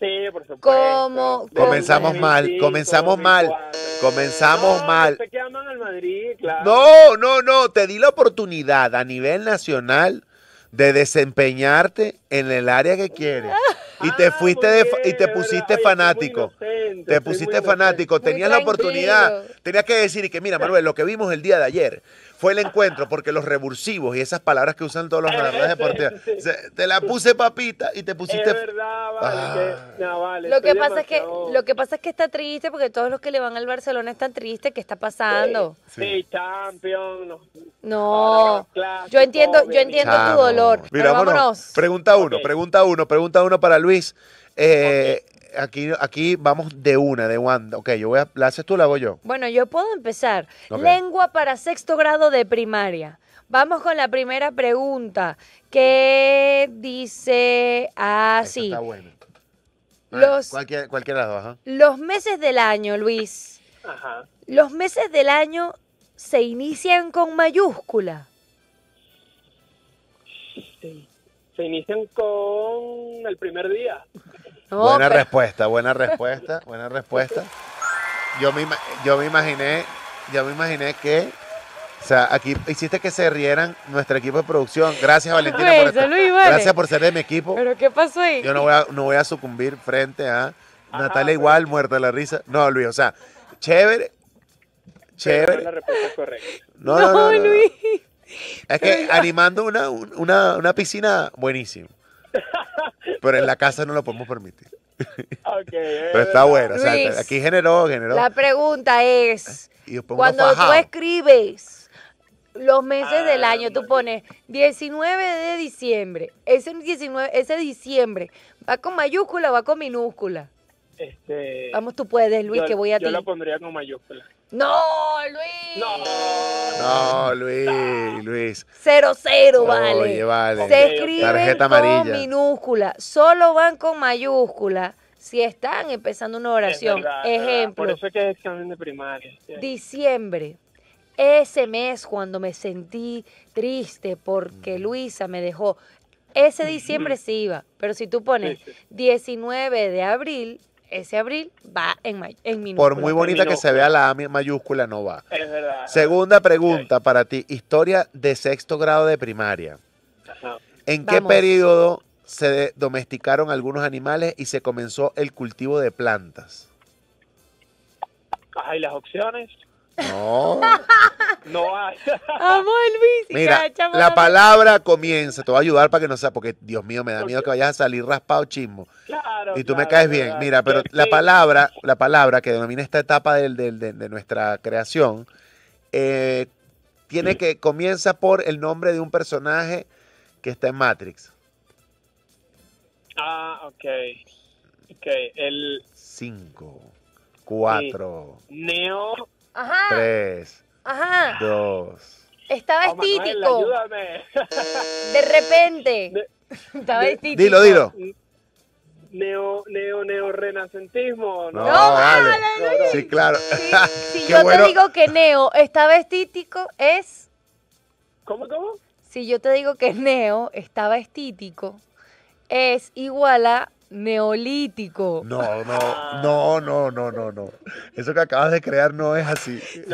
Sí, por supuesto. ¿Cómo? Comenzamos mal, comenzamos mal, comenzamos no, mal. Que aman al Madrid, No, no, no, te di la oportunidad a nivel nacional de desempeñarte en el área que quieres. Y te ah, fuiste y te pusiste fanático. te pusiste fanático. Tenías la oportunidad, tenías que decir y que, mira, Manuel, lo que vimos el día de ayer fue el encuentro, porque los revulsivos y esas palabras que usan todos los narradores deportivos, te la puse papita y te pusiste... Ah. lo, que pasa es que, lo que pasa es que está triste porque todos los que le van al Barcelona están tristes, ¿qué está pasando? Sí, campeón. No, yo entiendo, yo entiendo tu dolor. Mira, vámonos. Pregunta uno, pregunta uno, pregunta uno para Luis. Eh, aquí, vamos de una, de one. Ok, yo voy a, ¿la haces tú o la hago yo? Bueno, yo puedo empezar. Lengua para sexto grado de primaria. Vamos con la primera pregunta, ¿Qué dice así. está bueno. Los, cualquier, Los meses del año, Luis. Ajá. Los meses del año se inician con mayúscula. Se inician con el primer día buena respuesta, buena respuesta, buena respuesta. Yo me, yo me imaginé, yo me imaginé que o sea, aquí hiciste que se rieran nuestro equipo de producción. Gracias, Valentina. Por Gracias por ser de mi equipo. ¿Pero qué pasó ahí? Yo no voy a, no voy a sucumbir frente a ah, Natalia igual, muerta de la risa. No, Luis, o sea, chévere, chévere. no, Luis. Es que animando una, una, una piscina, buenísimo. pero en la casa no lo podemos permitir. pero está bueno, aquí generó, generó. La pregunta es, ah, cuando tú escribes los meses del ah, año, tú pones 19 de diciembre, ese, 19, ese diciembre, ¿va con mayúscula o va con minúscula? Este, Vamos, tú puedes, Luis, que voy a ti. Yo la pondría con mayúscula. No, Luis. No, Luis, Luis. Cero, cero, vale. Se escribe. Tarjeta con minúscula. Solo van con mayúscula si están empezando una oración. Ejemplo. Por eso es que es examen de primaria. Diciembre. Ese mes cuando me sentí triste porque Luisa me dejó. Ese diciembre se sí iba, pero si tú pones 19 de abril, ese abril va en, mayo. Por muy bonita que se vea la A mayúscula, no va. Es verdad. Segunda pregunta para ti. Historia de sexto grado de primaria. ¿En qué periodo se domesticaron algunos animales y se comenzó el cultivo de plantas? Ajá, las opciones? No. no hay. Amo el Mira, la palabra comienza. Te voy a ayudar para que no sea, porque Dios mío, me da miedo que vayas a salir raspado chismo. Claro. Y tú me caes bien. Mira, pero la palabra, la palabra que denomina esta etapa de, nuestra creación, eh, tiene que comienza por el nombre de un personaje que está en Matrix. Ah, ok. Ok, el... Cinco, cuatro... Neo Ajá. Tres. Ajá. Dos. Estaba oh, estítico. ayúdame. De repente. Estaba estítico. Dilo, dilo. Neo, neo, renacentismo, No, no, vale. Sí, claro. Si yo te digo que neo estaba estítico, es. ¿Cómo, cómo? Si yo te digo que neo estaba estítico, es igual a neolítico. No, no, no, no, no, no, Eso que acabas de crear no es así. Sí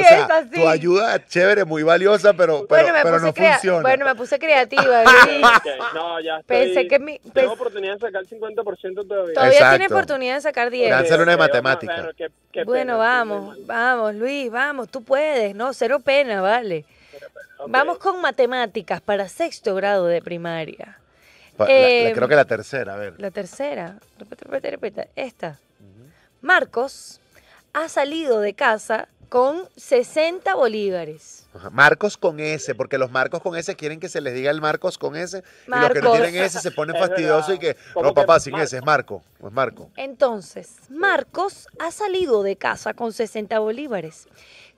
es así. Tu ayuda es chévere, muy valiosa, pero, bueno, no funciona. Bueno, me puse creativa. No, ya estoy, Pensé que mi, Tengo oportunidad de sacar 50% todavía. Todavía tienes tiene oportunidad de sacar 10. una de matemática. bueno, vamos, vamos, Luis, vamos, tú puedes. No, cero pena, vale. Vamos con matemáticas para sexto grado de primaria. Eh, creo que la tercera, a ver. La tercera. Esta. Marcos ha salido de casa con 60 bolívares. Marcos con S, porque los Marcos con S quieren que se les diga el Marcos con S. Y los que no tienen S se ponen fastidiosos y que, no, papá, sin S, es Marco, es Marco. Entonces, Marcos ha salido de casa con 60 bolívares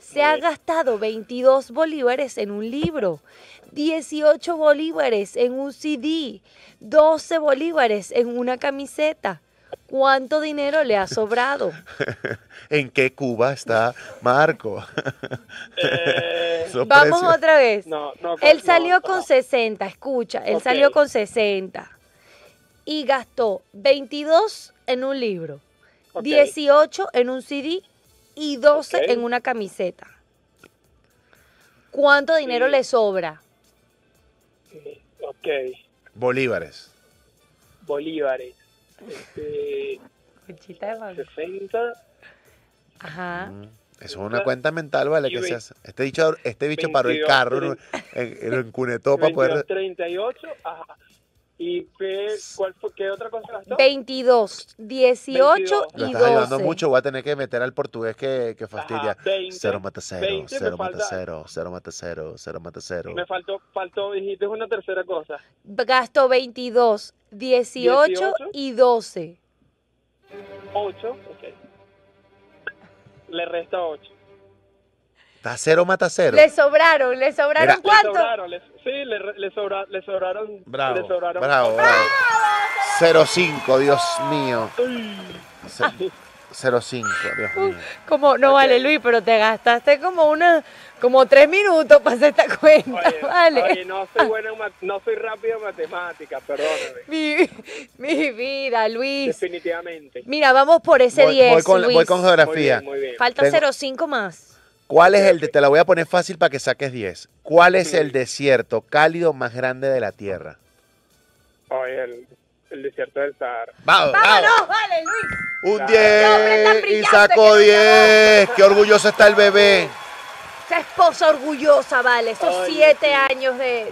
se ha gastado 22 bolívares en un libro, 18 bolívares en un CD, 12 bolívares en una camiseta. ¿Cuánto dinero le ha sobrado? ¿En qué Cuba está Marco? Eh, Vamos otra vez. él salió con 60, escucha, él salió con 60 y gastó 22 en un libro, 18 en un CD y 12 en una camiseta. ¿Cuánto dinero le sobra? Eh, ok. Bolívares. Bolívares. Este, 60. Ajá. Mm. Eso es una cuenta mental, ¿vale? Que se Este bicho, este bicho paró el carro en, Cunetopa. para poder. 38, ajá. ¿Y qué, cuál fue, qué otra cosa gastó? 22, 18 22. y 12. Lo estás ayudando mucho, voy a tener que meter al portugués que, que fastidia. 0 mata 0, 0 mata 0, 0 mata 0, 0 mata 0. Me faltó, faltó, dijiste una tercera cosa. Gastó 22, 18, 18 y 12. 8, ok. Le resta 8 cero mata cero. Le sobraron, le sobraron cuatro. cuánto. Le sobraron, le, sí, le, sobraron. Bravo. Le sobraron. Bravo, bravo. 05, Dios mío. 05, Dios mío. Como, no vale, Luis, pero te gastaste como una, como tres minutos para hacer esta cuenta, ¿vale? Oye, no soy buena, no soy rápido en matemáticas, perdón Mi, mi, vida, Luis. Definitivamente. Mira, vamos por ese diez 10, voy con, Voy con geografía. Falta cero 05 más. ¿Cuál es el de, te la voy a poner fácil para que saques 10? ¿Cuál es el desierto cálido más grande de la Tierra? Ay, el, desierto del Sahara. ¡Vamos, ¡Vámonos, Luis! Un 10 y sacó 10. ¡Qué orgulloso está el bebé! Esa esposa orgullosa, vale. Esos 7 años de,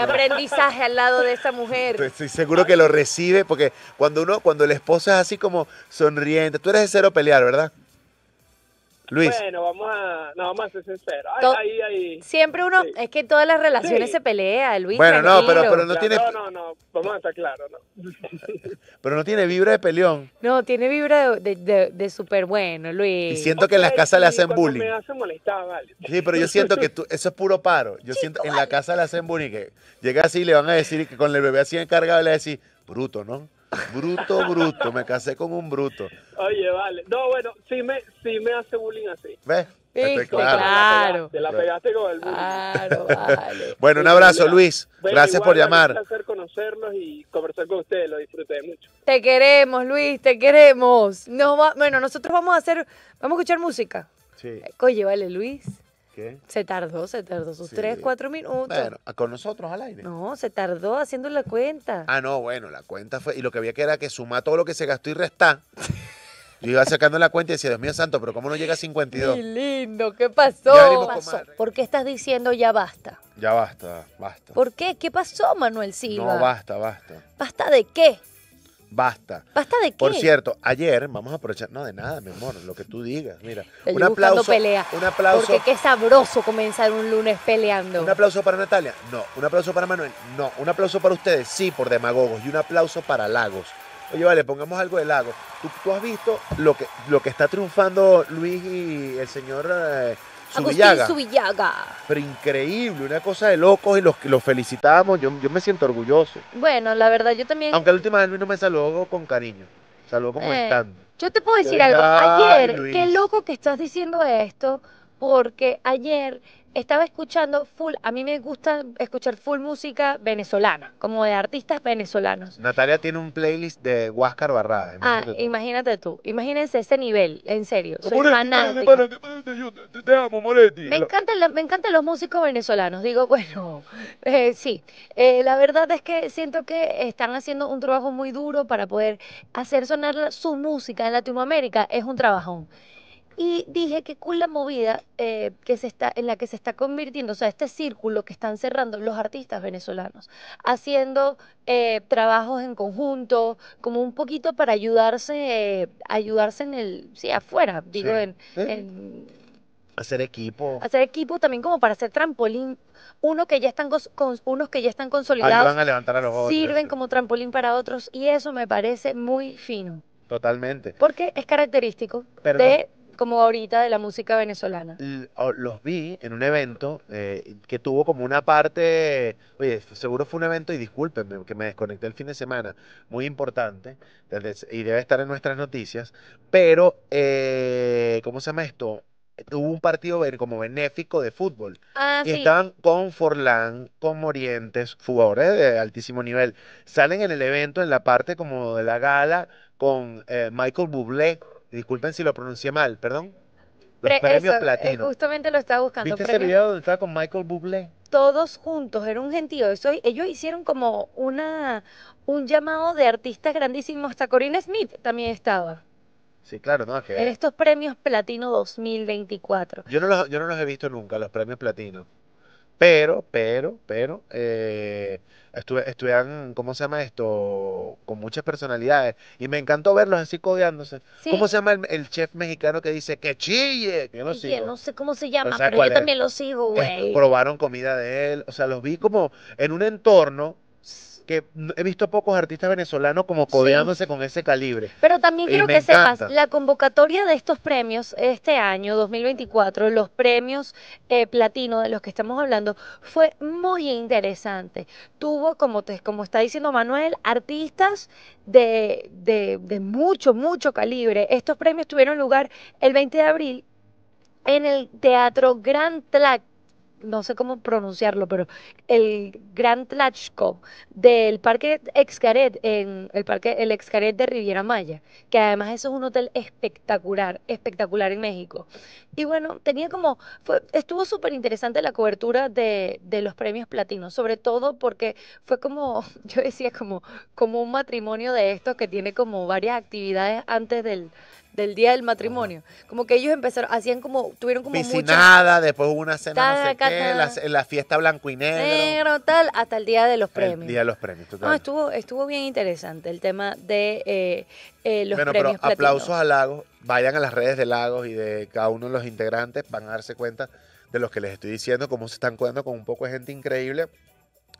aprendizaje al lado de esa mujer. Estoy seguro que lo recibe porque cuando uno, cuando el esposo es así como sonriente, tú eres de cero pelear, ¿verdad? Luis. Bueno, vamos a, no, vamos a ser sinceros. ahí, ahí. Siempre uno, es que todas las relaciones se pelea, Luis. Bueno, no, pero, pero no tiene. No, no, no, vamos a estar claros. ¿no? pero no tiene vibra de peleón. No, tiene vibra de, de, de, súper bueno, Luis. Y siento que en las casas le hacen bullying. Me Sí, pero yo siento que eso es puro paro. Yo siento, que en la casa le hacen bullying. Que llega así y le van a decir que con el bebé así encargado le va a decir, bruto, ¿no? Bruto, bruto. Me casé con un bruto. Oye, vale. No, bueno, sí me, me hace bullying así. ¿Ves? Este, claro. Te la pegaste con el bullying. Claro, vale. bueno, un abrazo, Luis. Gracias por llamar. Un placer conocernos y conversar con ustedes. Lo disfruté mucho. Te queremos, Luis. Te queremos. No, bueno, nosotros vamos a hacer, vamos a escuchar música. Oye, vale, Luis. Se tardó, se tardó sus tres, cuatro minutos. Bueno, con nosotros al aire. No, se tardó haciendo la cuenta. Ah, no, bueno, la cuenta fue. Y lo que había que era que suma todo lo que se gastó y restar. Yo iba sacando la cuenta y decía, Dios mío santo, pero ¿cómo no llega a 52? ¡Qué lindo! ¿Qué pasó? ¿Qué pasó? ¿Por qué estás diciendo ya basta? Ya basta, basta. ¿Por qué? ¿Qué pasó, Manuel Silva? No, basta, basta. ¿Basta de qué? Basta. ¿Basta de qué? Por cierto, ayer vamos a aprovechar. No, de nada, mi amor, lo que tú digas. Mira, un aplauso. Pelea, un aplauso. Porque qué sabroso comenzar un lunes peleando. ¿Un aplauso para Natalia? No. ¿Un aplauso para Manuel? No. ¿Un aplauso para ustedes? Sí, por demagogos. Y un aplauso para Lagos. Oye, vale, pongamos algo de Lagos. ¿Tú, has visto lo que, lo que está triunfando Luis y el señor. Eh, Agustín Subillaga. Pero increíble, una cosa de locos y los, que los felicitamos. Yo, me siento orgulloso. Bueno, la verdad, yo también. Aunque la última vez no me saludó con cariño, saludó comentando. Eh, yo te puedo decir algo. Ayer, qué loco que estás diciendo esto, porque ayer estaba escuchando full, a mí me gusta escuchar full música venezolana, como de artistas venezolanos. Natalia tiene un playlist de Huáscar Barrada. ah, imagínate tú, imagínense ese nivel, en serio, soy fanática. Moretti. Me encantan, me los músicos venezolanos, digo, bueno, eh, sí, eh, la verdad es que siento que están haciendo un trabajo muy duro para poder hacer sonar su música en Latinoamérica, es un trabajón. Y dije que con la movida eh, que se está, en la que se está convirtiendo, o sea, este círculo que están cerrando los artistas venezolanos, haciendo eh, trabajos en conjunto, como un poquito para ayudarse, eh, ayudarse en el, sí, afuera, digo, en, Hacer equipo. Hacer equipo también como para hacer trampolín. Uno que ya están unos que ya están consolidados. sirven como trampolín para otros y eso me parece muy fino. Totalmente. Porque es característico de como ahorita de la música venezolana. Los vi en un evento eh, que tuvo como una parte, oye, seguro fue un evento, y discúlpenme que me desconecté el fin de semana, muy importante, y debe estar en nuestras noticias, pero, eh, ¿cómo se llama esto? Hubo un partido como benéfico de fútbol. Ah, y estaban con Forlán, con Orientes, jugadores de altísimo nivel. Salen en el evento, en la parte como de la gala, con eh, Michael Bublé Disculpen si lo pronuncié mal, perdón. Los premios eh, platino. Justamente lo estaba buscando. ¿Viste ese video donde estaba con Michael Bublé? Todos juntos, era un gentío. Eso, ellos hicieron como una un llamado de artistas grandísimos. Hasta Corinne Smith también estaba. Sí, claro, no, En estos premios platino 2024. Yo no los, yo no los he visto nunca, los premios platino. Pero, pero, pero, eh, estuve, estudian, ¿cómo se llama esto? Con muchas personalidades. Y me encantó verlos así codeándose. ¿Cómo se llama el, chef mexicano que dice que chille? Que no sé cómo se llama, pero yo también lo sigo, eh, güey. probaron comida de él. O sea, los vi como en un entorno que he visto pocos artistas venezolanos como codeándose con ese calibre. Pero también quiero que sepas, la convocatoria de estos premios este año 2024, los premios eh, platino de los que estamos hablando, fue muy interesante. Tuvo, como, como está diciendo Manuel, artistas de, de mucho, mucho calibre. Estos premios tuvieron lugar el 20 de abril en el Teatro Gran Tlac no sé cómo pronunciarlo, pero el Gran Tlachco del Parque Excaret, en el Parque el Excaret de Riviera Maya, que además eso es un hotel espectacular, espectacular en México. Y bueno, tenía como, fue, estuvo súper interesante la cobertura de, de, los premios platinos, sobre todo porque fue como, yo decía, como, como un matrimonio de estos que tiene como varias actividades antes del, del día del matrimonio. Como que ellos empezaron, hacían como, tuvieron como Piscinada, nada, después hubo una cena no sé qué, La, fiesta blanco y negro. negro. tal, hasta el día de los premios. día de los premios, total. estuvo, estuvo bien interesante el tema de eh, eh los bueno, pero aplausos a Lagos, vayan a las redes de Lagos y de cada uno de los integrantes, van a darse cuenta de lo que les estoy diciendo, cómo se están cuidando con un poco de gente increíble.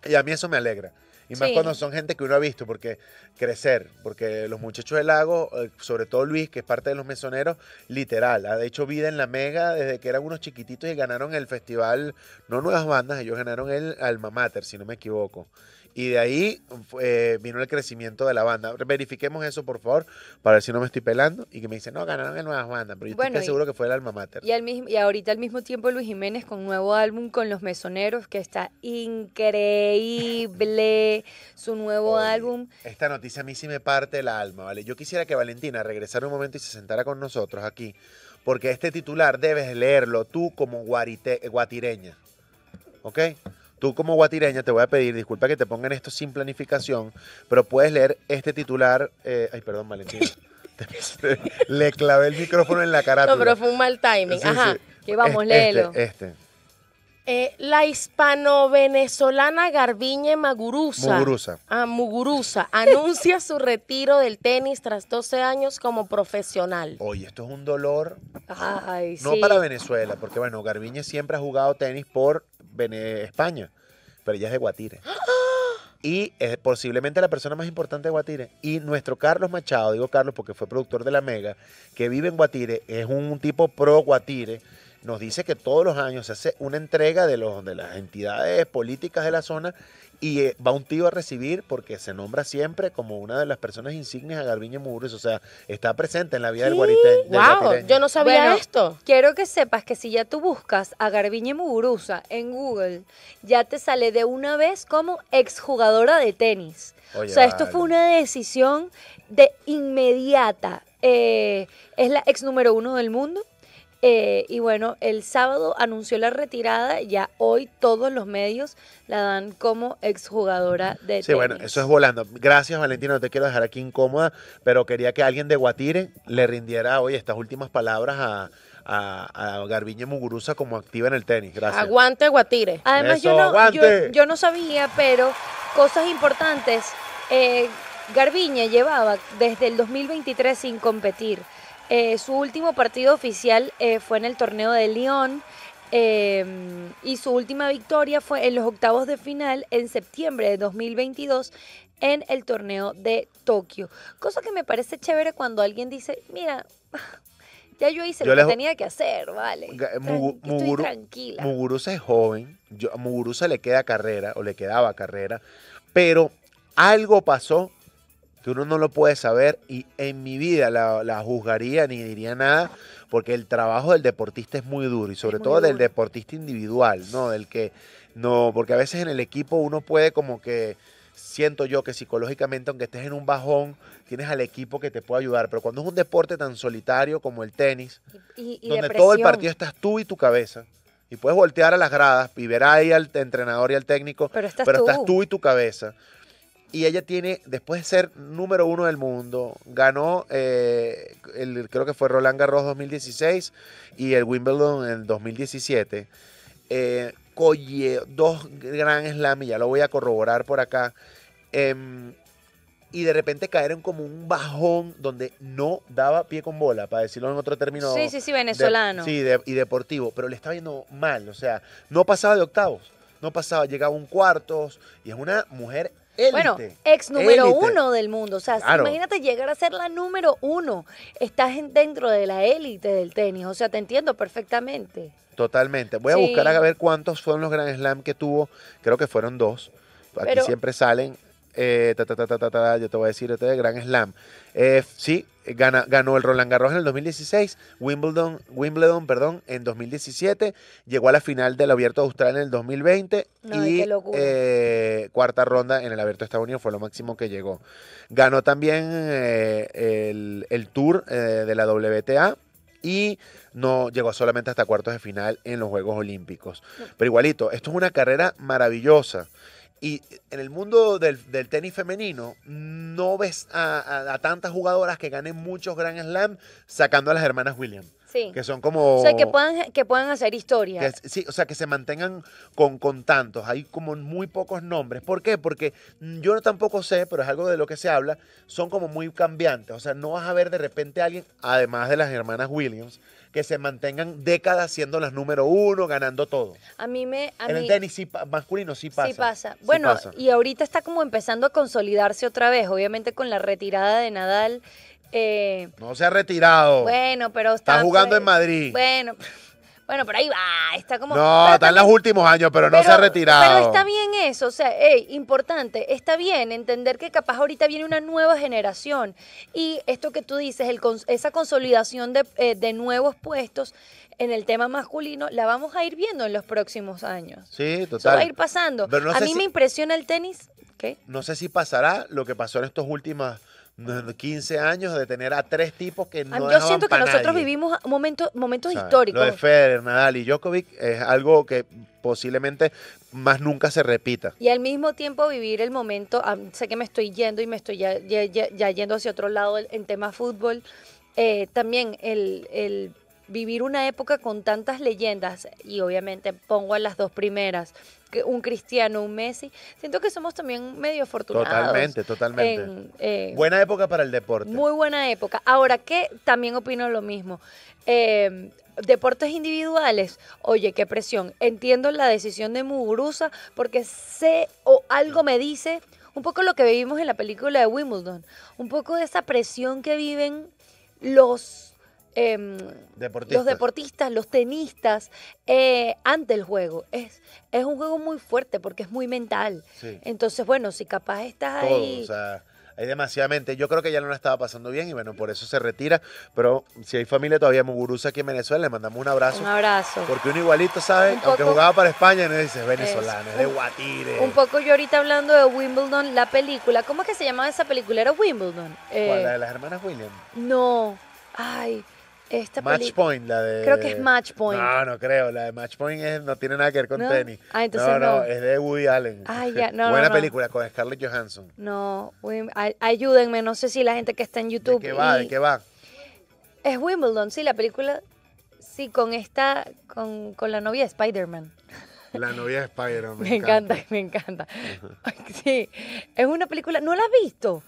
Y a mí eso me alegra. Y más cuando son gente que uno ha visto, porque crecer, porque los muchachos del lago, eh, sobre todo Luis, que es parte de los mesoneros, literal, ha hecho vida en la mega desde que eran unos chiquititos y ganaron el festival, no nuevas bandas, ellos ganaron el Alma Mater, si no me equivoco. Y de ahí eh, vino el crecimiento de la banda. Verifiquemos eso, por favor, para ver si no me estoy pelando. Y que me dicen, no, ganaron en nuevas bandas. Pero yo estoy seguro que fue el alma mater. Y, ahorita al mismo tiempo Luis Jiménez con nuevo álbum con Los Mesoneros, que está increíble. Su nuevo álbum. Esta noticia a mí sí me parte el alma, ¿vale? Yo quisiera que Valentina regresara un momento y se sentara con nosotros aquí. Porque este titular debes leerlo tú como guatireña. ¿Ok? Tú como guatireña te voy a pedir, disculpa que te pongan esto sin planificación, pero puedes leer este titular. Eh, ay, perdón, Valentina. Le clavé el micrófono en la cara. No, pero fue un mal timing. Ajá. Que vamos, este, léelo. este. Eh, la hispano-venezolana Garbiñe Magurusa. Muguruza. Ah, Muguruza anuncia su retiro del tenis tras 12 años como profesional. Oye, esto es un dolor. no para Venezuela, porque bueno, Garbiñe siempre ha jugado tenis por España, pero ella es de Guatire. Y es posiblemente la persona más importante de Guatire. Y nuestro Carlos Machado, digo Carlos porque fue productor de La Mega, que vive en Guatire, es un tipo pro Guatire nos dice que todos los años se hace una entrega de, los, de las entidades políticas de la zona y eh, va un tío a recibir porque se nombra siempre como una de las personas insignias a Garbiñe Muguruza, o sea, está presente en la vida del guariteño. Wow, yo no sabía esto. Quiero que sepas que si ya tú buscas a Garbiñe Muguruza en Google, ya te sale de una vez como exjugadora de tenis. o sea, esto fue una decisión de inmediata. Eh, es la ex número uno del mundo eh, y bueno, el sábado anunció la retirada, ya hoy todos los medios la dan como exjugadora de... Sí, bueno, eso es volando. Gracias Valentina, no te quiero dejar aquí incómoda, pero quería que alguien de Guatire le rindiera hoy estas últimas palabras a, a, Garbiñe Muguruza como activa en el tenis. Gracias. Aguante Guatire. Además, yo, no, Yo, no sabía, pero cosas importantes. Eh, Garbiñe llevaba desde el 2023 sin competir. Eh, su último partido oficial eh, fue en el torneo de Lyon em, y su última victoria fue en los octavos de final en septiembre de 2022 en el torneo de Tokio. Cosa que me parece chévere cuando alguien dice, mira, ya yo hice lo que tenía que hacer, vale. Eh, estoy tranquila. Muguruza es joven, yo, a Muguruza le queda carrera o le quedaba carrera, pero algo pasó uno no lo puede saber y en mi vida la, juzgaría ni diría nada, porque el trabajo del deportista es muy duro y sobre todo del deportista individual, ¿no? Del que no, porque a veces en el equipo uno puede como que siento yo que psicológicamente, aunque estés en un bajón, tienes al equipo que te puede ayudar. Pero cuando es un deporte tan solitario como el tenis, donde todo el partido estás tú y tu cabeza, y puedes voltear a las gradas y ver ahí al entrenador y al técnico, pero estás tú y tu cabeza. Y ella tiene, después de ser número uno del mundo, ganó, eh, el, creo que fue Roland Garros 2016 y el Wimbledon en 2017. Eh, dos grandes Slam, y ya lo voy a corroborar por acá. Em, y de repente en como un bajón donde no daba pie con bola, para decirlo en otro término. Sí, sí, sí, venezolano. sí, y deportivo, pero le estaba viendo mal, o sea, no pasaba de octavos, no pasaba, llegaba a un cuartos, y es una mujer bueno, ex número uno del mundo. O sea, imagínate llegar a ser la número uno. Estás dentro de la élite del tenis. O sea, te entiendo perfectamente. Totalmente. Voy a buscar a ver cuántos fueron los Grand Slam que tuvo. Creo que fueron dos. Aquí siempre salen. Eh, yo te voy a decir este de gran Slam. Eh, sí, ganó el Roland Garros en el 2016, Wimbledon, Wimbledon perdón, en 2017, llegó a la final del Abierto de Australia en el 2020 y eh, cuarta ronda en el Abierto de Estados Unidos fue lo máximo que llegó. Ganó también el, Tour de la WTA y no llegó solamente hasta cuartos de final en los Juegos Olímpicos. Pero igualito, esto es una carrera maravillosa. Y en el mundo del, tenis femenino, no ves a, a, tantas jugadoras que ganen muchos Grand Slam sacando a las hermanas Williams. Sí. Que son como... O sea, que puedan, que puedan hacer historia. sí, o sea, que se mantengan con, con tantos. Hay como muy pocos nombres. ¿Por qué? Porque mm, yo tampoco sé, pero es algo de lo que se habla, son como muy cambiantes. O sea, no vas a ver de repente a alguien, además de las hermanas Williams, que se mantengan décadas siendo las número uno, ganando todo. A mí me... en el tenis masculino sí pasa. Sí pasa. Bueno, y ahorita está como empezando a consolidarse otra vez, obviamente con la retirada de Nadal. Eh, no se ha retirado. Bueno, pero está. jugando pues, en Madrid. Bueno. Bueno, pero ahí va, está como... No, está en los últimos años, pero, no se ha retirado. Pero está bien eso, o sea, importante, está bien entender que capaz ahorita viene una nueva generación y esto que tú dices, esa consolidación eh, de, nuevos puestos en el tema masculino, la vamos a ir viendo en los próximos años. Sí, total. va a ir pasando. a mí me impresiona el tenis. No sé si pasará lo que pasó en estos últimos 15 años de tener a tres tipos que ah, no Yo siento que nosotros vivimos momentos, momentos históricos. Lo de Federer, Nadal y Djokovic es algo que posiblemente más nunca se repita. Y al mismo tiempo vivir el momento, ah, sé que me estoy yendo y me estoy ya, yendo hacia otro lado en tema fútbol, eh, también el, el vivir una época con tantas leyendas, y obviamente pongo a las dos primeras, un Cristiano, un Messi. Siento que somos también medio afortunados. Totalmente, totalmente. Eh, buena época para el deporte. Muy buena época. Ahora ¿qué? también opino lo mismo. Em, deportes individuales, oye, qué presión. Entiendo la decisión de Muguruza porque sé o algo me dice, un poco lo que vivimos en la película de Wimbledon, un poco de esa presión que viven los Em, los deportistas, los tenistas, eh, ante el juego. Es, es un juego muy fuerte porque es muy mental. Entonces, bueno, si capaz estás ahí. O sea, hay demasiadamente. Yo creo que ya no lo estaba pasando bien y bueno, por eso se retira. Pero si hay familia todavía Muguruza aquí en Venezuela, le mandamos un abrazo. Un abrazo. Porque un igualito ¿sabes? aunque jugaba para España, no dices venezolano, es de Guatire. Un poco yo ahorita hablando de Wimbledon, la película. ¿Cómo es que se llamaba esa película? ¿Era Wimbledon? ¿La eh, de las hermanas William. No. Ay. Matchpoint Match Point, la de. Creo que es Match Point. No, no creo. La de Match Point es, no tiene nada que ver con ¿No? tenis. Ah, entonces no, no, no. es de Woody Allen. Ah ya, no, Buena película con Scarlett Johansson. No, ayúdenme. No sé si la gente que está en YouTube. ¿De qué va? ¿De qué va? Es Wimbledon, sí, la película. Sí, con esta. Con, con la novia de Spider-Man. La novia de Spider-Man. Me, me, encanta, me encanta. Sí, es una película. ¿No la has visto?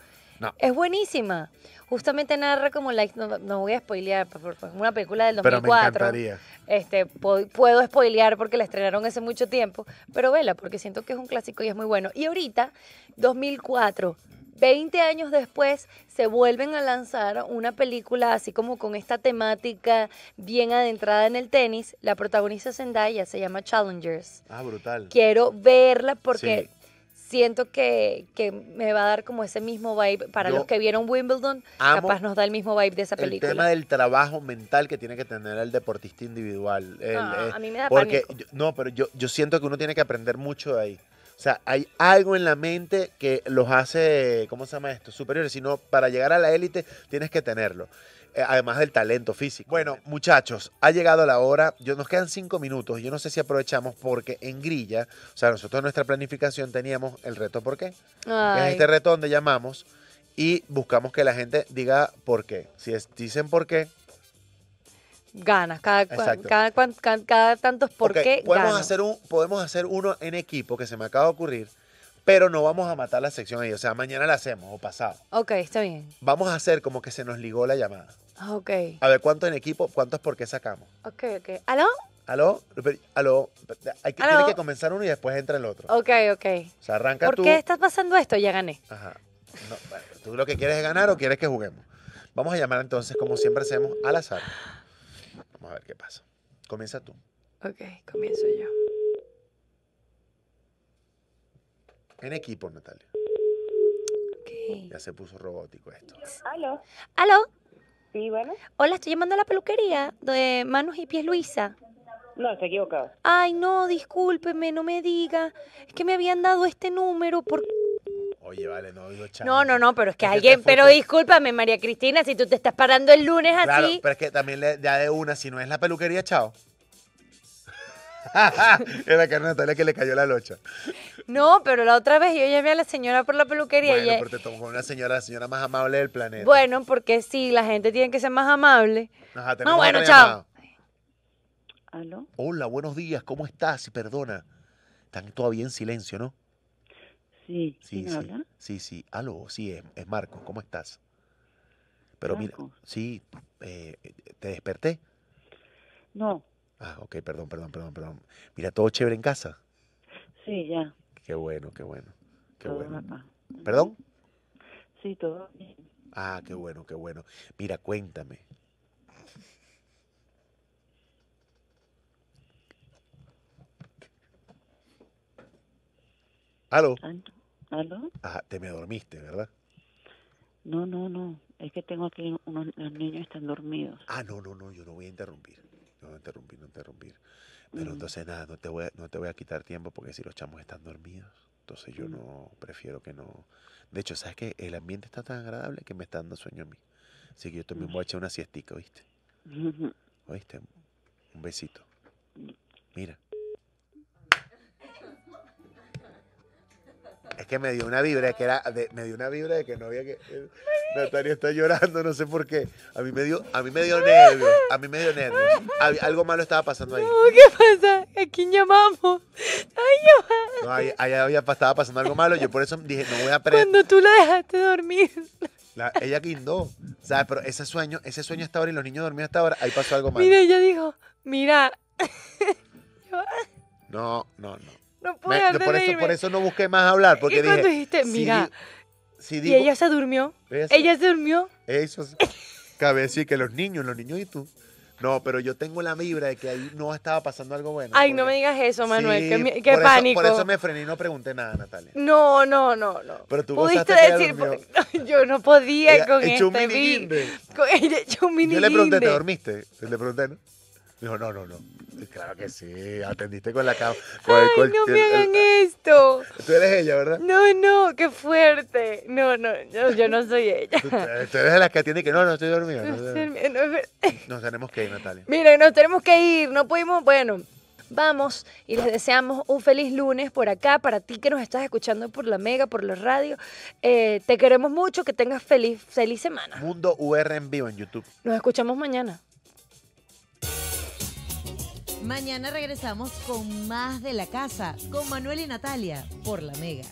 Es buenísima. Justamente narra como la. No, voy a spoilear, es una película del 2004. Pero me Este, puedo, spoilear porque la estrenaron hace mucho tiempo, pero vela, porque siento que es un clásico y es muy bueno. Y ahorita, 2004. 20 años después se vuelven a lanzar una película así como con esta temática bien adentrada en el tenis. La protagoniza Zendaya, se llama Challengers. Ah, brutal. Quiero verla porque siento que, que, me va a dar como ese mismo vibe. Para los que vieron Wimbledon, capaz nos da el mismo vibe de esa película. El tema del trabajo mental que tiene que tener el deportista individual. Ah, eh, a mí me da porque no, pero yo, yo siento que uno tiene que aprender mucho de ahí. O sea, hay algo en la mente que los hace, ¿cómo se llama esto? Superiores, sino para llegar a la élite tienes que tenerlo. Eh, además del talento físico. Bueno, muchachos, ha llegado la hora. Yo, nos quedan cinco minutos. Yo no sé si aprovechamos porque en grilla, o sea, nosotros en nuestra planificación teníamos el reto por qué. Es este reto donde llamamos y buscamos que la gente diga por qué. Si dicen por qué, ganas, cada, cada, cada, tantos por qué podemos hacer un Podemos hacer uno en equipo que se me acaba de ocurrir pero no vamos a matar la sección ahí. O sea, mañana la hacemos o pasado. Ok, está bien. Vamos a hacer como que se nos ligó la llamada. Ah, ok. A ver cuántos en equipo, cuántos por qué sacamos. Ok, ok. ¿Aló? ¿Aló? ¿Aló? Hay que, Tiene que comenzar uno y después entra el otro. Ok, ok. O sea, arranca ¿Por ¿Por qué estás pasando esto? Ya gané. Ajá. ¿Tú lo que quieres es ganar o quieres que juguemos? Vamos a llamar entonces, como siempre hacemos, al azar. Vamos a ver qué pasa. Comienza tú. Ok, comienzo yo. En equipo, Natalia. Ya se puso robótico esto. Aló. Aló. Sí, bueno. Hola, estoy llamando a la peluquería de Manos y Pies Luisa. No, está equivocado. Ay, no, discúlpeme, no me diga. Es que me habían dado este número por... Oye, vale, no digo chao. No, no, no, pero es que alguien, pero discúlpame, María Cristina, si tú te estás parando el lunes así. Claro, pero es que también le, ya de una, si no es la peluquería, chao. Era Carmen Natalia que le cayó la locha. No, pero la otra vez yo llamé a la señora por la peluquería. Bueno, pero te una señora, la señora más amable del planeta. Bueno, porque sí, la gente tiene que ser más amable. Ajá, bueno, chao. Hola, buenos días, ¿cómo estás? perdona, están todavía en silencio, ¿no? Sí, sí, sí. Sí, sí, aló, sí, es, Marco, Marcos, ¿cómo estás? Pero mira, sí, eh, ¿te desperté? No, Ah, ok, perdón, perdón, perdón, perdón. Mira, todo chévere en casa. Sí, ya. Qué bueno, qué bueno. Qué ¿Perdón? Sí, todo bien. Ah, qué bueno, qué bueno. Mira, cuéntame. ¿Aló? ¿Aló? Ah, te me dormiste, ¿verdad? No, no, no. Es que tengo aquí unos los niños están dormidos. Ah, no, no, no, yo no voy a interrumpir no interrumpir, no interrumpir. Pero entonces nada, no te, voy a, no te voy a quitar tiempo porque si los chamos están dormidos, entonces yo mm. no prefiero que no. De hecho, sabes qué? el ambiente está tan agradable que me está dando sueño a mí. Así que yo también mm. voy a echar una siestica, ¿oíste? ¿Oíste? Un besito. Mira. Es que me dio una vibra de que era, me dio una vibra de que no había que. Natalia está llorando, no sé por qué. A mí me dio, a mí me a mí me dio nervio. algo malo estaba pasando ahí. ¿qué pasa? ¿A quién llamamos? Ay, yo. No, ahí, había, estaba pasando algo malo, yo por eso dije, no voy a aprender. Cuando tú la dejaste dormir. La- ella guindó, sea, Pero ese sueño, ese sueño hasta ahora y los niños dormían hasta ahora, ahí pasó algo malo. Mira, ella dijo, mira. No, no, no. No pude por, eso, no busqué más hablar, porque ¿Y dije... dijiste, mira, y ella se durmió, ella se durmió. Eso, cabe decir que los niños, los niños y tú... No, pero yo tengo la vibra de que ahí no estaba pasando algo bueno. Ay, no me digas eso, Manuel, qué pánico. por eso me frené y no pregunté nada, Natalia. No, no, no, no. Pero tú pudiste decir, yo no podía con este. un mini Con ella un mini Yo le pregunté, ¿te dormiste? Le pregunté, ¿no? dijo, no, no, no. claro que sí, atendiste con la cama. Ay, no me hagan ah, esto. Tú eres ella, ¿verdad? No, no, qué fuerte. No, no, yo no soy ella. Tú, eres la que atiende que no, no estoy dormida. No, nos tenemos que ir, Natalia. Mira, nos tenemos que ir, no pudimos, bueno vamos y les deseamos un feliz lunes por acá, para ti que nos estás escuchando por la Mega, por la radio. Eh, te queremos mucho, que tengas feliz, feliz semana. Mundo UR en vivo en YouTube. Nos escuchamos mañana. Mañana regresamos con más de la casa, con Manuel y Natalia, por la Mega.